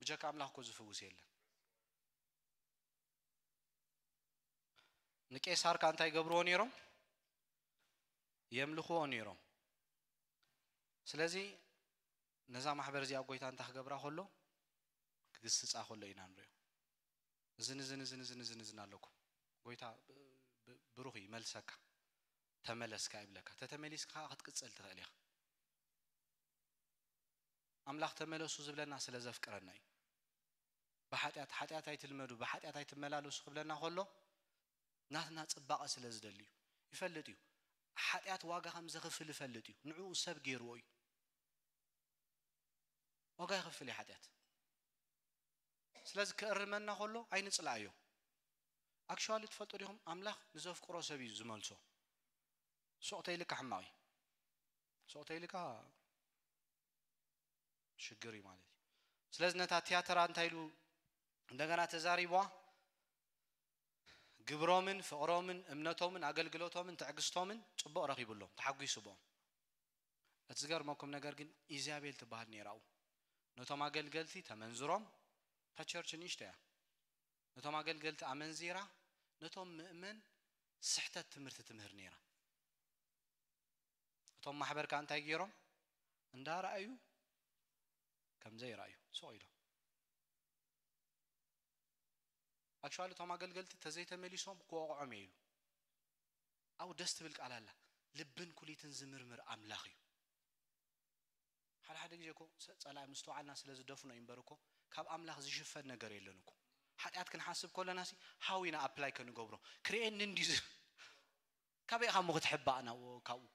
ብጀካ ኣምላኽ እኮ ዝፍውስ የለን ንቄሳርካ እንታይ ገብርዎ ነይሮም يملخ نيرم سلازي نزام محبر زي اقويتا انت خبرا خلو كغسس اخلو اينا نريو زين زين زين زين زين زين نالوك قويتا بروحي ملسك تملسك ابلك تتمليسك خا قتصل تغليخ املاخ تملسو زبلنا سلازا فكرناي بحاتيات حاتيات هاي تلمدو بحاتيات هاي تملالو سخبلنا خلو ناتنا تصبقه سلازدليو يفلطيو حتيات واقع خم زغفل فلتي نعو سب جيروي واقع غفل حتيات سلاز كرمنا خلو عين تلايو أكشوال تفطريهم أملاخ نزوف كروس أبي زملته سو. سوتي لك حماي سوتي لك شجري مالي سلاز نتا تياتر أنتايلو دعنا تزاري واه ግብሮምን ፍቕሮምን እምነቶምን ኣገልግሎቶምን ትዕግዝቶምን ፅቡቅ ረኪቡሎም ተሓጒሱቦም እቲ ዝገርመኩም ነገር ግን ኢዛቤል ትበሃል ነይራው ነቶም ኣገልገልቲ ተመንዝሮም እታ ቸርች ንእሽተ እያ ነቶም ኣገልገልቲ ኣመንዚራ ነቶም ምእመን ስሕተት ትምህርቲ ትምህር ነይራ እቶም ማሕበርካ እንታይ ገይሮም እንዳረኣዩ ከምዘ ይረኣዩ ስቕ ኢሎም أكشوالي توما قل قلت تزيت مليسوم قوقع ميلو أو دست بالك على الله لبن كلي تنزمر مر أملاخيو حال حد يجي كو سأل عم نستوع الناس اللي زدفنا يمبركو كاب أملاخ زشفة نجاري لنكو حتى أتكن حاسب كل الناس هاوينا أبلاي كنو قبرو كرين نندي كابي أخا مغت حبا أنا وكاو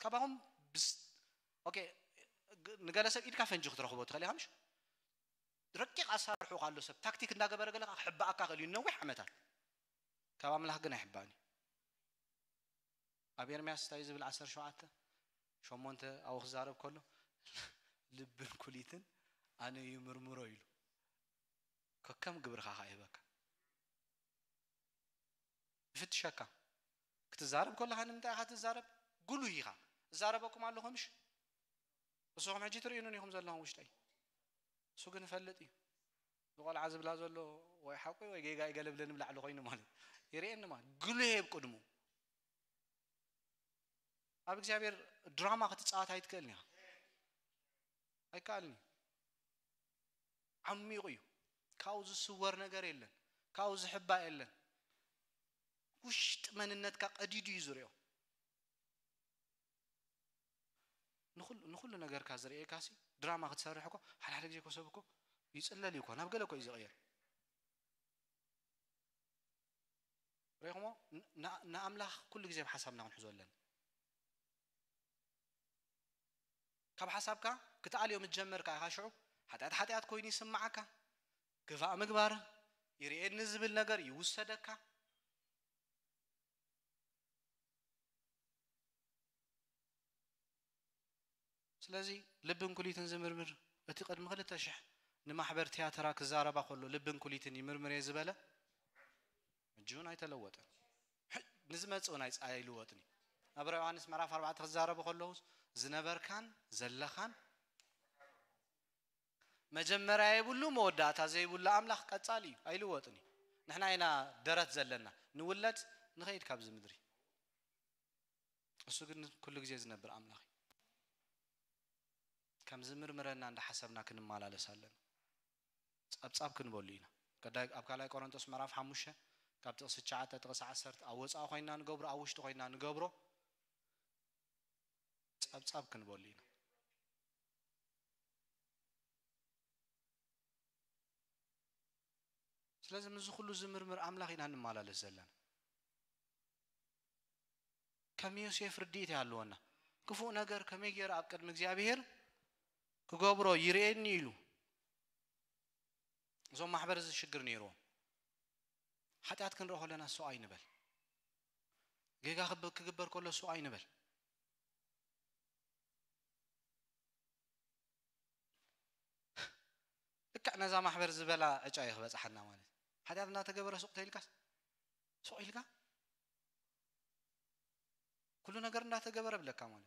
كاب أخم بس أوكي نقال سب إيد كافن جوخت رخبو تخلي همش ረቂቕ ኣሳርሑ ኣሎ ሰብ ታክቲክ እናገበረ ገለካ ክሕባኣካ ክእል እዩ ነዊሕ ዓመታት ካብ ኣምላኽ ግን ኣይሕባእን እዩ ኣብ ኤርምያስ እንታይ ዝብል 17 ሸሞንተ ኣብኡ ክዛረብ ከሎ ልብን ኩሊትን ኣነ እዩ ምርምሮ ኢሉ ከከም ግብርካ ኸ ይህበካ ይፍትሸካ ክትዛረብ ከለካ ንምንታይ ኢኻ ትዛረብ ጉሉይ ኢኻ እዛረበኩም ኣለኹምሽ ንስኹም ሕጂ ትርእዩንን ኢኹም ዘለኹም ውሽጠይ እሱ ግን እፈልጥ እዩ ንቆልዓ ዝብላ ዘሎ ወይ ሓቂ ወይ ጌጋ ይገለብለን ብላዕሊ ኮይኑ ማለት ይርአየኒ ማለት ግሉሄ ብቅድሙ ኣብ እግዚኣብሔር ድራማ ክትፃወት ኣይትክእልኒ እያ ኣይከኣልኒ ዓሚቑ እዩ ካብኡ ዝስወር ነገር የለን ካብኡ ዝሕባእ የለን ውሽጢ መንነትካ ቀዲዱ እዩ ዝሪኦ ንኩሉ ነገርካ ዝርአየካሲ دراما كتسرحكو حال حالك جيكو سبكو يسأل ليكو أنا بقول لكو يزغير رأيكم نا نأملخ كل جزء حسابنا عن حزول لنا كاب حسابك كتعال يوم تجمر كاي هاشعو حتى حتى كويني سمعك كفاء مكبر يريد نزب النقر يوسدك سلازي ልብን ኩሊትን ዝምርምር እቲ ቅድሚ ክልተ ሽሕ ንማሕበር ቲያትራ ክዛረባ ከሎ ልብን ኩሊትን ይምርምር እየ ዝበለ እጁን ኣይተለወጠን ንዝመፅኡ ናይ ኣይልወጥኒ ኣብ ራ ዮሃንስ ምዕራፍ 4 ክዛረቡ ከለዉ ዝነበርካን ዘለኻን መጀመርያ የብሉ መወዳእታ ዘይብሉ ኣምላኽ ቀጻሊ እዩ ኣይልወጥን እዩ ንሕና ኢና ደረት ዘለና ንውለድ ንኸይድ ካብዚ ምድሪ እሱ ግን ኩሉ ግዜ ዝነብር ኣምላኽ ከምዚ ምርምረና እንደ ሓሰብና ክንመላለስ ኣለና ፀብፃብ ክንበሉ ኢና ቀዳይ ኣብ ካልኣይ ቆሮንቶስ ምዕራፍ ሓሙሽተ ካብ ጥቕሲ ትሽዓተ ጥቕሲ ዓሰርተ ኣብ ወፃኢ ኮይንና ንገብሮ ኣብ ውሽጢ ኮይንና ንገብሮ ፀብፃብ ክንበሉ ኢና ስለዚ ምዝ ኩሉ ዝምርምር ኣምላኽ ኢና ንመላለስ ዘለና ከም ዮሴፍ ርድኢት ኣለወና ክፉእ ነገር ከመይ ገይሩ ኣብ ቅድሚ እግዚኣብሔር كقبره يرئن نيلو زوم ما حبرز الشجر نيرو حتى أتكن روح لنا سو أي نبل جيجا خب كقبر كله سو أي نبل لك أنا زما حبر زبلا أجاي خب بس حنا مالي حتى أتنا تقبر سوق تيلك سوق تيلك كلنا قرنا تقبر بلا كامله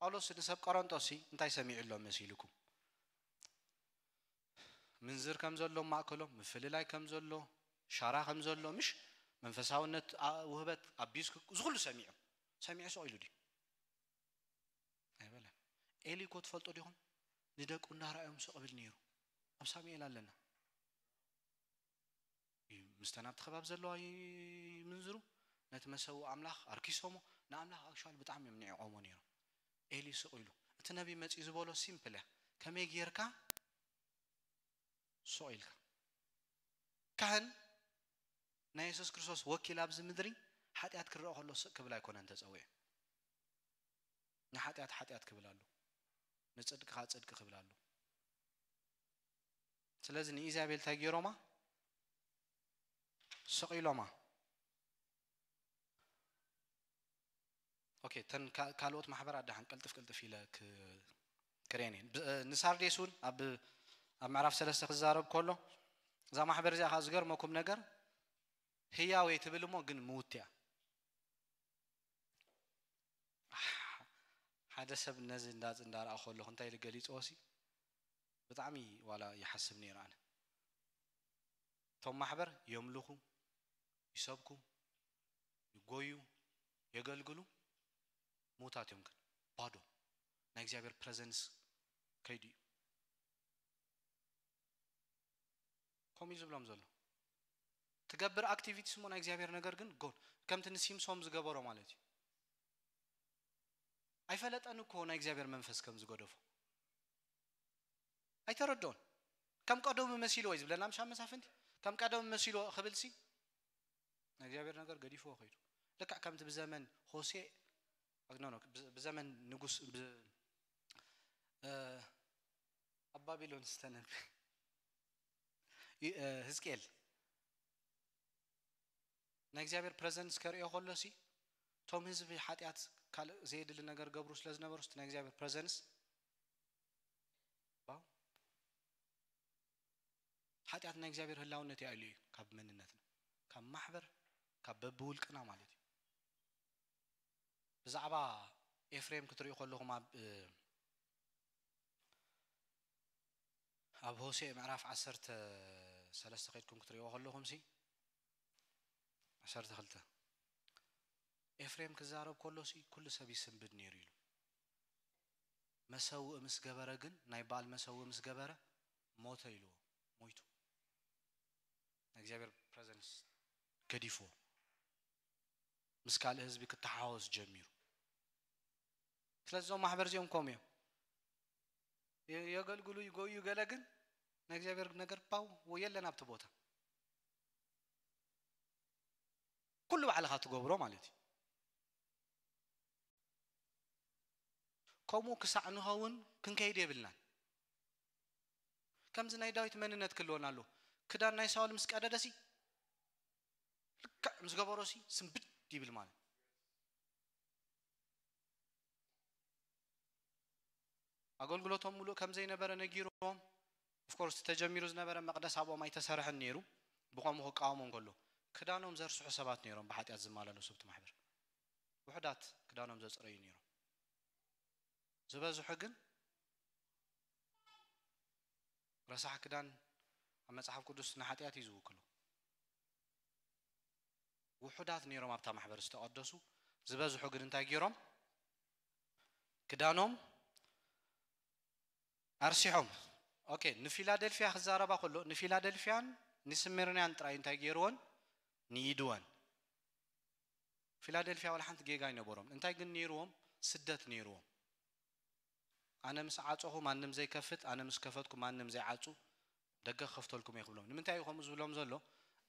قالوا سنسب قرنطوسي انتي سميع لهم مسيلكم منزر كم زلوا ماكلوا مفللاي كم زلوا شارع كم زلوا مش منفساو نت وهبت ابيسك زغل سميع سميع سو يلدي ايوا لا الي كوت فلطو ديهم ندقوا النار ايوم سو قبل نيرو اب سامي الى لنا مستناب تخباب زلوا اي منزرو نتمسو املاح اركيسومو نعملاح اشوال بتعمم نعي عمو نيرو ኤሊሱ ኢሉ እቲ ነቢ መፂኡ ዝበሎ ሲምፕል እያ ከመይ ጌርካ ሶ ኢልካ ካህን ናይ የሱስ ክርስቶስ ወኪል ኣብዚ ምድሪ ሓጢኣት ክረአ ከሎ ስቕ ክብል ኣይኮነን ተፀዊዑ ንሓጢኣት ሓጢኣት ክብል ኣሎ ንፅድቅኻ ፅድቂ ክብል ኣሎ ስለዚ ንኢዛቤል እንታይ ገይሮማ ስቕ ኢሎማ ኦኬ ተን ካልኦት ማሕበራት ድሓን ቅልጥፍ ቅልጥፍ ኢለ ክርእየኒ ንሳርዴስ እውን ኣብ ምዕራፍ ሰለስተ ክዛረብ ከሎ እዛ ማሕበር እዚኣ ከዓ ዝገርመኩም ነገር ህያወይ ትብል እሞ ግን ምውትያ ሓደ ሰብ ነዚ እንዳፅ እንዳረኣ ከለኹ እንታይ ዝገሊፆ ሲ ብጣዕሚ ዋላ ይሓስብ ነይሩ ኣነ እቶም ማሕበር የምልኹ ይሰብኩ ይጎዩ የገልግሉ ሞታት እዮም ግን ባዶ ናይ እግዚአብሔር ፕረዘንስ ከይዱ እዩ ከምኡ እዩ ዝብሎም ዘሎ ትገብር ኣክቲቪቲስ ሞ ናይ እግዚኣብሔር ነገር ግን ጎል ከምቲ ንሲምሶም ዝገበሮ ማለት እዩ ኣይፈለጠን እኮ ናይ እግዚኣብሔር መንፈስ ከም ዝገደፎ ኣይተረድኦን ከም ቀደም መሲሉ ወይ ዝብለና ምሻ መሳፍንቲ ከም ቀደም መሲሉ ክብልሲ ናይ እግዚኣብሔር ነገር ገዲፍዎ ኸይዱ ልክዕ ከምቲ ብዘመን ሆሴ በዘመን ንጉስ አባቢሎን ስተነብ ህዝቅኤል ናይ እግዚአብሔር ፕሬዘንስ ከሪኦ ከሎ ሲ ቶም ህዝቢ ሓጢኣት ካልእ ዘየድሊ ነገር ገብሩ ስለ ዝነበሩ ናይ እግዚኣብሔር ፕረዘንስ ሓጢኣት ናይ እግዚአብሔር ህላውነት ያሉ እዩ ካብ መንነትና ካብ ማሕበር ካብ በብውልቅና ማለት እዩ ብዛዕባ ኤፍሬም ክትሪኡ ከለኹም ኣብ ሆሴ ምዕራፍ 1 ሰለስተ ከድኩም ክትሪእዎ ከለኹም ሲ 1 ክልተ ኤፍሬም ክዛረብ ከሎሲ ኩሉ ሰብ ይስንብድ ነይሩ ኢሉ መሰውእ ምስ ገበረ ግን ናይ በዓል መሰውእ ምስ ገበረ ሞተ ኢልዎ ሞይቱ ናይ እግዚኣብሔር ፕሬዘንስ ገዲፍዎ ምስ ካልእ ህዝቢ ክተሓወስ ጀሚሩ ስለዚኦም ማሕበር እዚኦም ከምኡ እዮም የገልግሉ ይጎዩ ገለ ግን ናይ እግዚኣብሔር ነገር ባው ወየለን ኣብቲ ቦታ ኩሉ ባዕልኻ ትገብሮ ማለት እዩ ከምኡ ክሳዕ ንኸውን ክንከይድ የብልናን ከምዚ ናይ ዳዊት መንነት ክህልወና ኣሎ ክዳን ናይ ሳውል ምስ ቀደደሲ ልክዕ ምስ ገበሮሲ ስምብድ جيب المال አገልግሎቶም ሙሉእ ከም ዘይነበረ ነጊሮም ኦፍኮርስ ተጀሚሩ ዝነበረ መቅደስ ኣብኦም ኣይተሰርሐን ነይሩ ብከምኡ ክቃወሙ እንከሎ ክዳኖም ዘርስሑ ሰባት ነይሮም ብሓጢኣት ዝማለሉ ስብቲ ማሕበር ውሕዳት ክዳኖም ዘፅረዩ ነይሮም ዝበዝሑ ግን ረሳሕ ክዳን ኣብ መፅሓፍ ቅዱስ ንሓጢኣት እዩ ዝውክሎ وحدات نيروم ابتا محبر استقدسو زبزحو قد انتا جيروم كدانوم أرسيحوم أوكي نفيلادلفيا خزاربا كله نفيلادلفيان نسميرنيان تراي انتا جيرون نيدوان فيلادلفيا ولا حنت جيجاي نبروم انتا جن نيروم سدت نيروم أنا مس عاطوه ما نم زي كفت أنا مس كفتكم ما نم زي عاطو دقة خفتولكم يخبلون من تاعي زلوا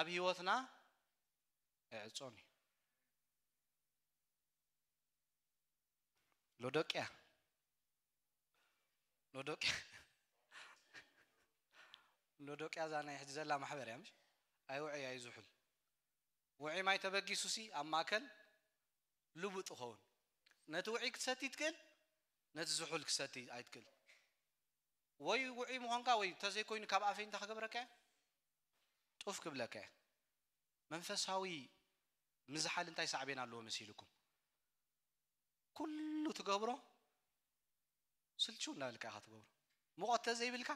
ኣብ ህይወትና ኣዕፆን እዩ ሎዶቅያ ሎዶቅያ ሎዶቅያ እዛ ናይ ሕጂ ዘላ ማሕበር እያ ምሽ ኣይውዕይ ኣይዝሑል ውዒ ማይ ተበጊሱ ሲ ኣብ ማእከል ልቡጥ ይኸውን ነቲ ውዒ ክትሰቲ ትክእል ነቲ ዝሑል ክሰቲ ኣይትክእል ወይ ውዒ ምኾንካ ወይ እንተዘይኮይኑ ካብ ኣፈይ እንታ ክገብረካ እያ ጡፍ ክብለከ መንፈሳዊ ምዝሓል እንታይ ሳዕቤን ኣለዎ መሲሉ ኢልኩም ኩሉ ትገብሮ ስልቹ እናበልካ ኢኻ ትገብሮ ሙቆተ ዘይብልካ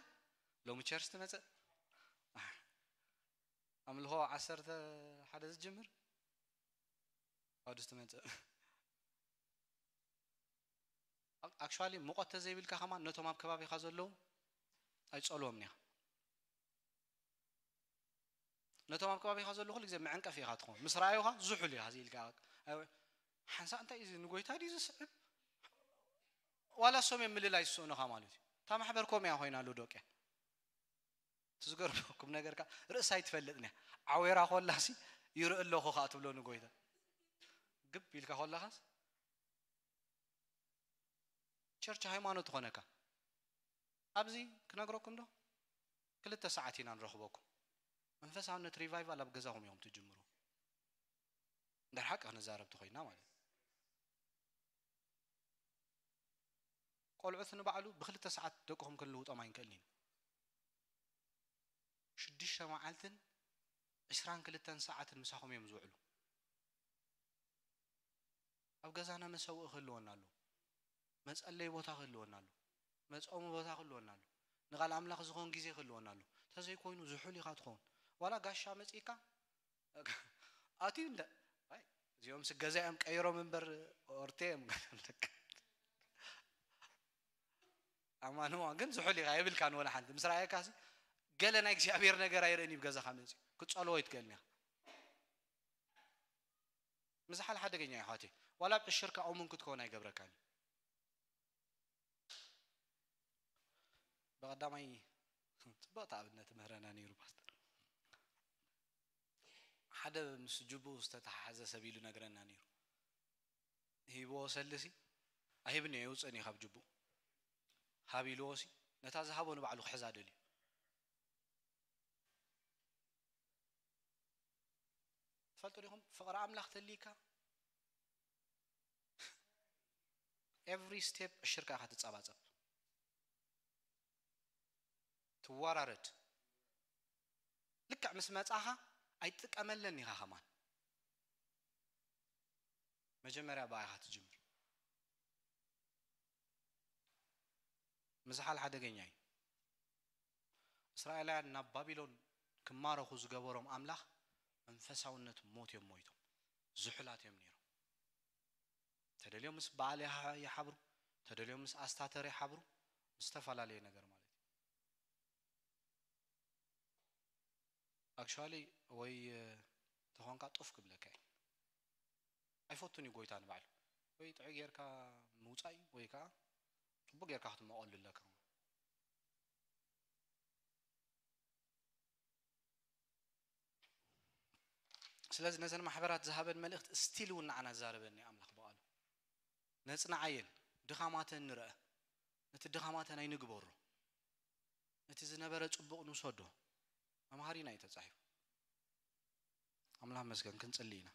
ሎሚ ቸርች ትመፅእ ኣምልኾ ዓሰርተ ሓደ ዝጅምር ኣዱስ ትመፅእ ኣክሽሊ ሙቆተ ዘይብልካ ኸማ ነቶም ኣብ ከባቢኻ ዘለዉ ኣይፀልዎም ኒኻ ነቶም ኣብ ከባቢኻ ዘለኹ ግዜ ምዕንቀፍ ኢኻ ትኾን ምስ ረኣዩኻ ዝሑል ኢኻ ኢልካ ሓንሳ እንታይ እዩ ንጎይታ ድዩ ዝስዕብ ዋላ ሶም የምልል ኣይስእኑኻ ማለት እዩ እታ ማሕበር ኮምያ ኮይና ኣሎ ዶቅያ ዝገርመኩም ነገርካ ርእሳ ይትፈልጥን እያ ዓወራ ኮላሲ ይርኢ ኣለኹ ከዓ ትብሎ ንጎይታ ግብ ኢልካ ኮላኻስ ቸርች ሃይማኖት ኮነካ ኣብዚ ክነግረኩም ዶ ክልተ ሰዓት ኢና ንረኽበኩም መንፈሳውነት ሪቫይቫል ኣብ ገዛኹም እዮም ትጅምሩ እንድሕር ሓቂ ክነዛረብቲ ኮይና ማለት ቆልዑት ንባዕሉ ብክልተ ሰዓት ደቅኹም ክንልውጦም ኣይንክእልኒ ሽዱሽተ መዓልትን ዕስራን ክልተን ሰዓትን ምሳኹም እዮም ዝውዕሉ ኣብ ገዛና መሰውኢ ክህልወና ኣሎ መጸለይ ቦታ ክህልወና ኣሎ መጾሙ ቦታ ክህልወና ኣሎ ንቓል ኣምላኽ ዝኸውን ግዜ ክህልወና ኣሎ ተዘይኮይኑ ዝሑል ኢኻ ትኸውን ዋላ ጋሻ መፂካ ኣትዩ እንደ እዚኦም ስገዛ እዮም ቀይሮም እምበር ኦርቴ እዮም ኣማንዋ ግን ዝሑል ኢኻ የብልካ ንወላ ሓንቲ ምስ ረኣየካሲ ገለ ናይ እግዚኣብሔር ነገር ኣይርእን እዩ ብገዛኻ መፂ ክፀልዎ ይትገልን ኢኻ ምዝሓል ሓደገኛ ይሓት ዋላ ብዕሽርካ እሙን ክትከውን ኣይገብረካን እዩ ብቀዳማይ ፅቡቕቲ ኣብነት ምህረና ነይሩ ፓስተር ሓደ ምስ ጅቡ ዝተተሓሓዘ ሰቢሉ ነግረና ነይሩ ሂቦ ሰልሲ ኣይህብኒ የውፅን እዩ ካብ ጅቡ ሃቢልዎሲ ነታ ዝሃቦ ንባዕሉ ክሕዛ ደልዩ ትፈልጡ ዲኹም ፍቕሪ ኣምላኽ ተልይካ ኤቭሪ ስቴፕ ዕሽርካ ኢኻ ትፀባፀብ ትወራረድ ልክዕ ምስ መፃኻ አይጥቀመለን ይሃሃማን መጀመርያ ብኣይኻ ትጅምር ምዝሓል ሓደገኛ እዩ እስራኤላውያን ናብ ባቢሎን ክማረኹ ዝገበሮም ኣምላኽ መንፈሳውነት ሞት እዮም ሞይቶም ዝሑላት እዮም ነይሮም ተደልዮም ምስ በዓል ይሓብሩ ተደልዮም ምስ ኣስታተር ይሓብሩ ዝተፈላለዩ ነገር ማለት ኣክቹዋሊ ወይ ተኾንካ ጡፍ ክብለካ እዩ ኣይፈቱን እዩ ጎይታ ንባዕሉ ወይ ጥዑ ጌርካ ምውፃእ ወይ ከዓ ፅቡቅ ጌርካ ክትመቐሉ ኣለካ ስለዚ ነዘን ማሕበራት ዝሃበን መልእኽቲ ስቲል እውን ንዓና ዝዛረበኒ ኣምላኽ በቃሉ ነፅናዓየን ድኻማተን ንርአ ነቲ ድኻማተን ኣይንግበሩ እቲ ዝነበረ ፅቡቕ ንውሰዶ أمهارينا يتزعف أملا مسجد كنت لينا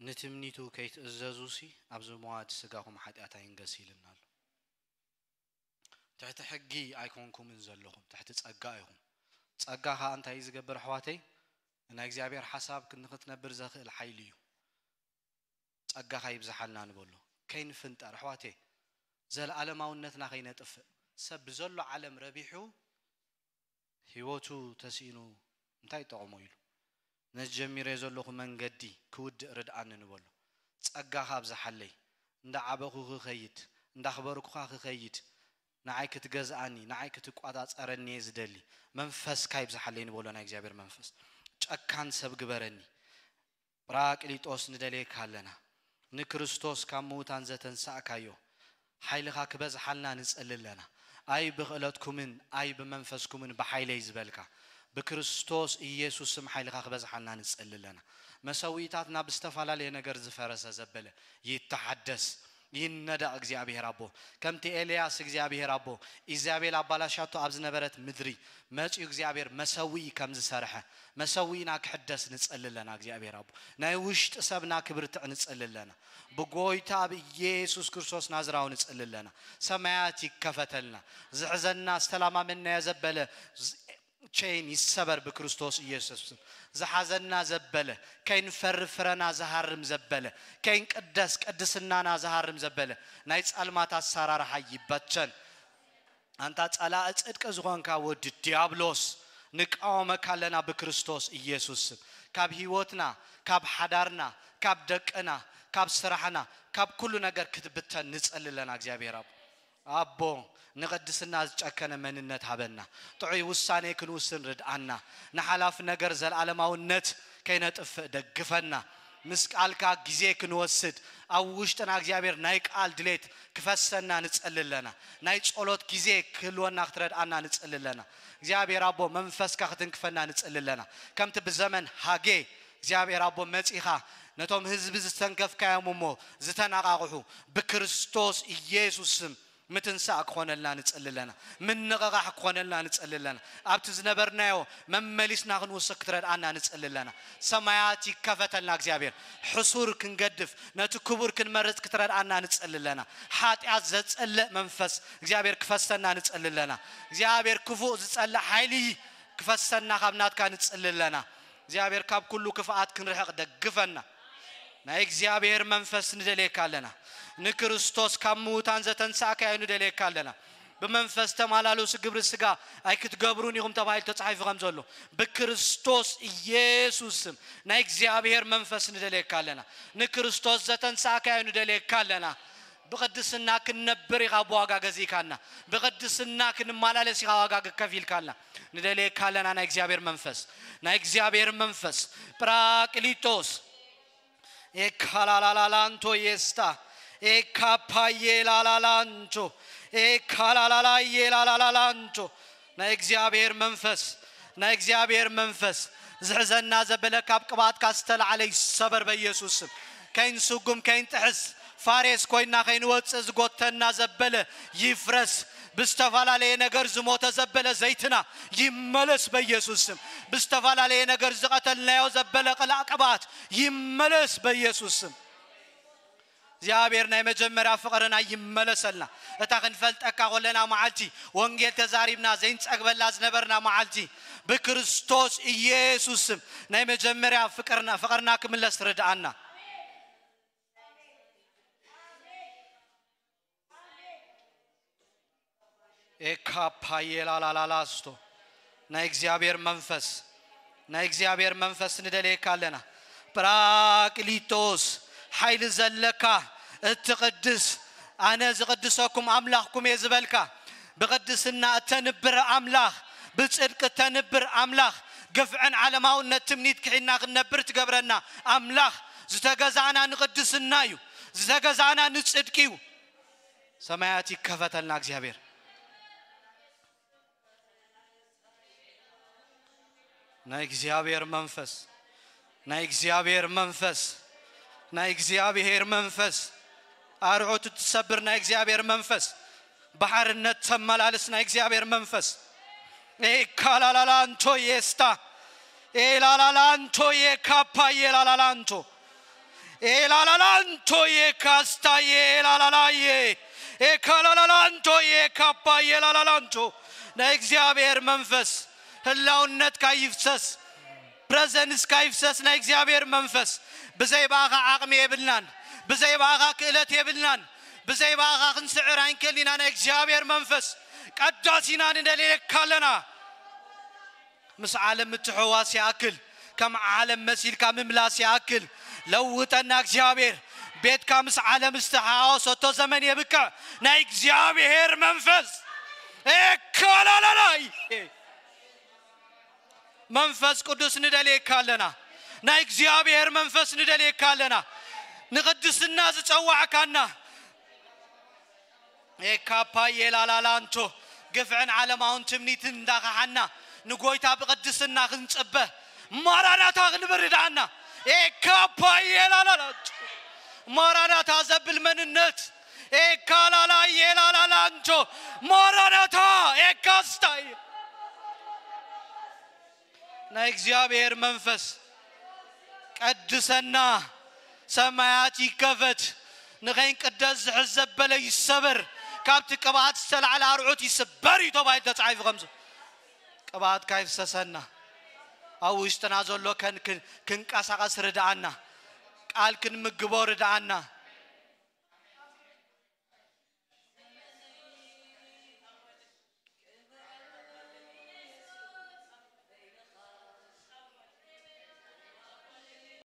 نتمنيتو كيت الزازوسي أبزو مواد سقاهم حد أتاين قسيل النال تحت حقي أيكونكم من زلهم تحت تسقاهم تسقاها أنت إذا قبر حواتي ናይ እግዚኣብሔር ሓሳብ ንክትነብር ዘኽእል ሓይሊ እዩ ፀጋኻ ይብዝሓልና ንበሎ ከይንፍንጠር ኣሕዋቴ ዘለኣለማውነትና ከይነጥፍእ ሰብ ብዘሎ ዓለም ረቢሑ ሂወቱ ተስኢኑ እንታይ ይጠቕሞ ኢሉ ነዚ ጀሚረ ዘለኹ መንገዲ ክውድእ ርድኣኒ ንበሎ ፀጋኻ ኣብዝሓለይ ዓበኹ ክኸይድ እንዳ ክበርኩኻ ክኸይድ ንዓይ ክትገዝኣኒ ንዓይ ክትቋፃፀረኒየ ዝደሊ መንፈስካ ይብዝሓለይ ንበሎ ናይ እግዚኣብሔር መንፈስ ጨካን ሰብግበረኒ ጵራቅሊጦስ ንደሌ ካለና ንክርስቶስ ካብ ምዉታን ዘተንሳእካዮ ሓይልኻ ክበዝሓልና ንጸልለና ኣይ ብኽእለትኩምን ኣይ ብመንፈስኩምን ብሓይለይ ዝበልካ ብክርስቶስ ኢየሱስም ሓይልኻ ክበዝሓልና ንጸልለና መሰዊኢታት ናብ ዝተፈላለየ ነገር ዝፈረሰ ዘበለ ይተሓደስ ይነዳ እግዚአብሔር አቦ ከምቲ ኤልያስ እግዚአብሔር አቦ ኢዛቤል ኣባላሻቶ ኣብ ዝነበረት ምድሪ መፅኡ እግዚአብሔር መሰዊ ከም ዝሰርሐ መሰዊና ክሕደስ ንፀልለና እግዚአብሔር ኣቦ ናይ ውሽጢ ሰብና ክብርትዕ ንፀልለና ብጎይታ ኣብ ክርስቶስ ናዝራዊ ንፀልለና ሰማያት ይከፈተልና ዝሕዘና ዝተላማመናዮ ዘበለ ቸይን ይሰበር ብክርስቶስ ኢየሱስ ዘሐዘና ዘበለ ከይን ፈርፍረና ዘሃርም ዘበለ ከይን ቅደስ ቅድስናና ዘሃርም ዘበለ ናይ ጻልማት አሰራርሓ ይበቸን አንታ ጸላእ ጽድቂ ዝኾንካ ወዲ ዲያብሎስ ንቃወመካ ኣለና ብክርስቶስ ኢየሱስ ካብ ህይወትና ካብ ሓዳርና ካብ ደቅና ካብ ስራሕና ካብ ኩሉ ነገር ክትብተን ንጸልለና እግዚኣብሔር ኣቦ አቦ ንቅድስና ዝጨከነ መንነት ሃበና ጥዑይ ውሳኔ ክንውስን ርድኣና ንሓላፍ ነገር ዘለኣለማውነት ከይነጥፍእ ደግፈና ምስ ቃልካ ግዜ ክንወስድ ኣብ ውሽጥና እግዚኣብሔር ናይ ቃል ድሌት ክፈሰና ንፅሊ ኣለና ናይ ጸሎት ግዜ ክህልወና ክትረድኣና ንፅሊ ኣለና እግዚኣብሔር ኣቦ መንፈስካ ክትንክፈና ንፅሊ ኣለና ከምቲ ብዘመን ሃጌ እግዚኣብሔር ኣቦ መጺኻ ነቶም ህዝቢ ዝተንከፍካዮም እሞ ዝተነቓቕሑ ብክርስቶስ ኢየሱስም ምትንሳእ ክኾነልና ንፅልለና ምንቕቓሕ ክኾነልና ንፅልለና ኣብቲ ዝነበርናዮ መመሊስና ክንውስኽ ክትረድኣና ንፅልለና ሰማያት ይከፈተልና እግዚኣብሔር ሕሱር ክንገድፍ ነቲ ክቡር ክንመርፅ ክትረድኣና ንፅልለና ሓጢኣት ዘጸልእ መንፈስ እግዚኣብሔር ክፈሰና ንፅልለና እግዚኣብሔር ክፉእ ዝጸልእ ሓይሊ ክፈሰና ካብ ናትካ ንፅልለና እግዚኣብሔር ካብ ኩሉ ክፍኣት ክንርሕቕ ደግፈና ናይ እግዚኣብሔር መንፈስ ንደልየካ ኣለና ንክርስቶስ ካብ ምዉታን ዘተንስአ ከያይኑ ኣለና ብመንፈስ ተማላለሱ ግብሪ ስጋ ኣይክትገብሩን ኢኹም ተባሂሉ ተፃሒፉ ከም ዘሎ ብክርስቶስ ኢየሱስም ናይ እግዚኣብሔር መንፈስ ንደልየካ ኣለና ንክርስቶስ ዘተንስአ ከያዩ ንደልየካ ኣለና ብቅድስና ክንነብር ኢኻ ብዋጋ ገዚእካልና ብቅድስና ክንመላለስ ኢኻ ዋጋ ክከፍ ኢልካልና ንደልየካ ኣለና ናይ እግዚኣብሔር መንፈስ ናይ እግዚኣብሔር መንፈስ ጵራቅሊጦስ የካላላላላንቶ የስታ ኤካፓዬ ላላላንቾ ኤካላላላዬ ላላላላንቾ ናይ እግዚኣብሔር መንፈስ ናይ እግዚኣብሔር መንፈስ ዝሕዘና ዘበለ ካብ ቅብኣትካ ዝተላዕለ ይሰበር በኢየሱስ ስም ከይንስጉም ከይንጥሕስ ፋሬስ ኮይና ከይንወፅእ ዝጎተና ዘበለ ይፍረስ ብዝተፈላለየ ነገር ዝሞተ ዘበለ ዘይትና ይመለስ በኢየሱስ ስም ብዝተፈላለየ ነገር ዝቐተልናዮ ዘበለ ቅላቅባት ይመለስ በኢየሱስ ስም እግዚአብሔርና የመጀመሪያ ፍቅርና ይመለሰልና እታ ክንፈልጠካ ኮለና መዓልቲ ወንጌል ተዛሪብና ዘይንፀግበላ ዝነበርና መዓልቲ ብክርስቶስ ኢየሱስ ናይ መጀመሪያ ፍቅርና ክምለስ ርድአና ኤካፓየላላላላስቶ ናይ እግዚአብሔር መንፈስ ናይ እግዚአብሔር መንፈስ ንደልየካ ኣለና ጵራቅሊጦስ ሓይሊ ዘለካ እትቅድስ ኣነ ዝቅድሰኩም ኣምላኽኩም እየ ዝበልካ ብቅድስና እተንብር ኣምላኽ ብፅድቂ እተንብር ኣምላኽ ግፍዕን ዓለማውነት ትምኒት ክሒና ክንነብር ትገብረና ኣምላኽ ዝተገዛእና ንቅድስና እዩ ዝተገዛእና ንፅድቂ እዩ ሰማያት ይከፈተልና እግዚኣብሔር ናይ እግዚኣብሔር መንፈስ ናይ እግዚኣብሔር መንፈስ ናይ እግዚአብሔር መንፈስ አርዑት ትሰብር ናይ እግዚአብሔር መንፈስ ባሕርነት ተመላልስ ናይ እግዚአብሔር መንፈስ ኤካላላላንቶ የስታ ኤላላላንቶ የካፓ የላላላንቶ ኤላላላንቶ የካስታ የላላላየ ኤካላላላንቶ የካፓ የላላላንቶ ናይ እግዚአብሔር መንፈስ ህላውነት ካይፍሰስ برزنس كايفسس نا إكزابير منفس بزي باغا عقمي يبلنان بزي باغا كئلت يبلنان بزي باغا خنسعر عين كلنا نا إكزابير منفس قداسينا ندليل كالنا مس عالم التحواس يأكل كم عالم مسيل كم ملاس يأكل لو تنا إكزابير بيت كامس عالم استحاوس وتو زمن يبكى نا إكزابير منفس إيه كالا لا لا መንፈስ ቅዱስ ንደልየካ ኣለና ናይ እግዚአብሔር መንፈስ ንደልየካ ኣለና ንቕድስና ዝፀዋዕካና ኤካፓ የላላላንቶ ግፍዕን ዓለማውን ትምኒትን እንዳኸሓና ንጎይታ ብቅድስና ክንፅበ ማራዳታ ክንብርዳኣና ኤካፓ የላላላንቶ ማራዳታ ዘብል መንነት ኤካላላ የላላላንቶ ማራዳታ ኤካስታ ኤካስታይ ናይ እግዚአብሔር መንፈስ ቀድሰና ሰማያት ይከፈት ንኸይንቅደስ ዝሕዝ ዘበለ ይሰበር ካብቲ ቅብኣት ዝተላዕለ ኣርዑት ይስበር እዩ ተባሂሉ ተፃሒፉ ከምዚ ቅብኣት ካይፍሰሰና ኣብ ውሽጥና ዘሎ ከንቀሳቐስ ርድኣና ቃል ክንምግቦ ርድኣና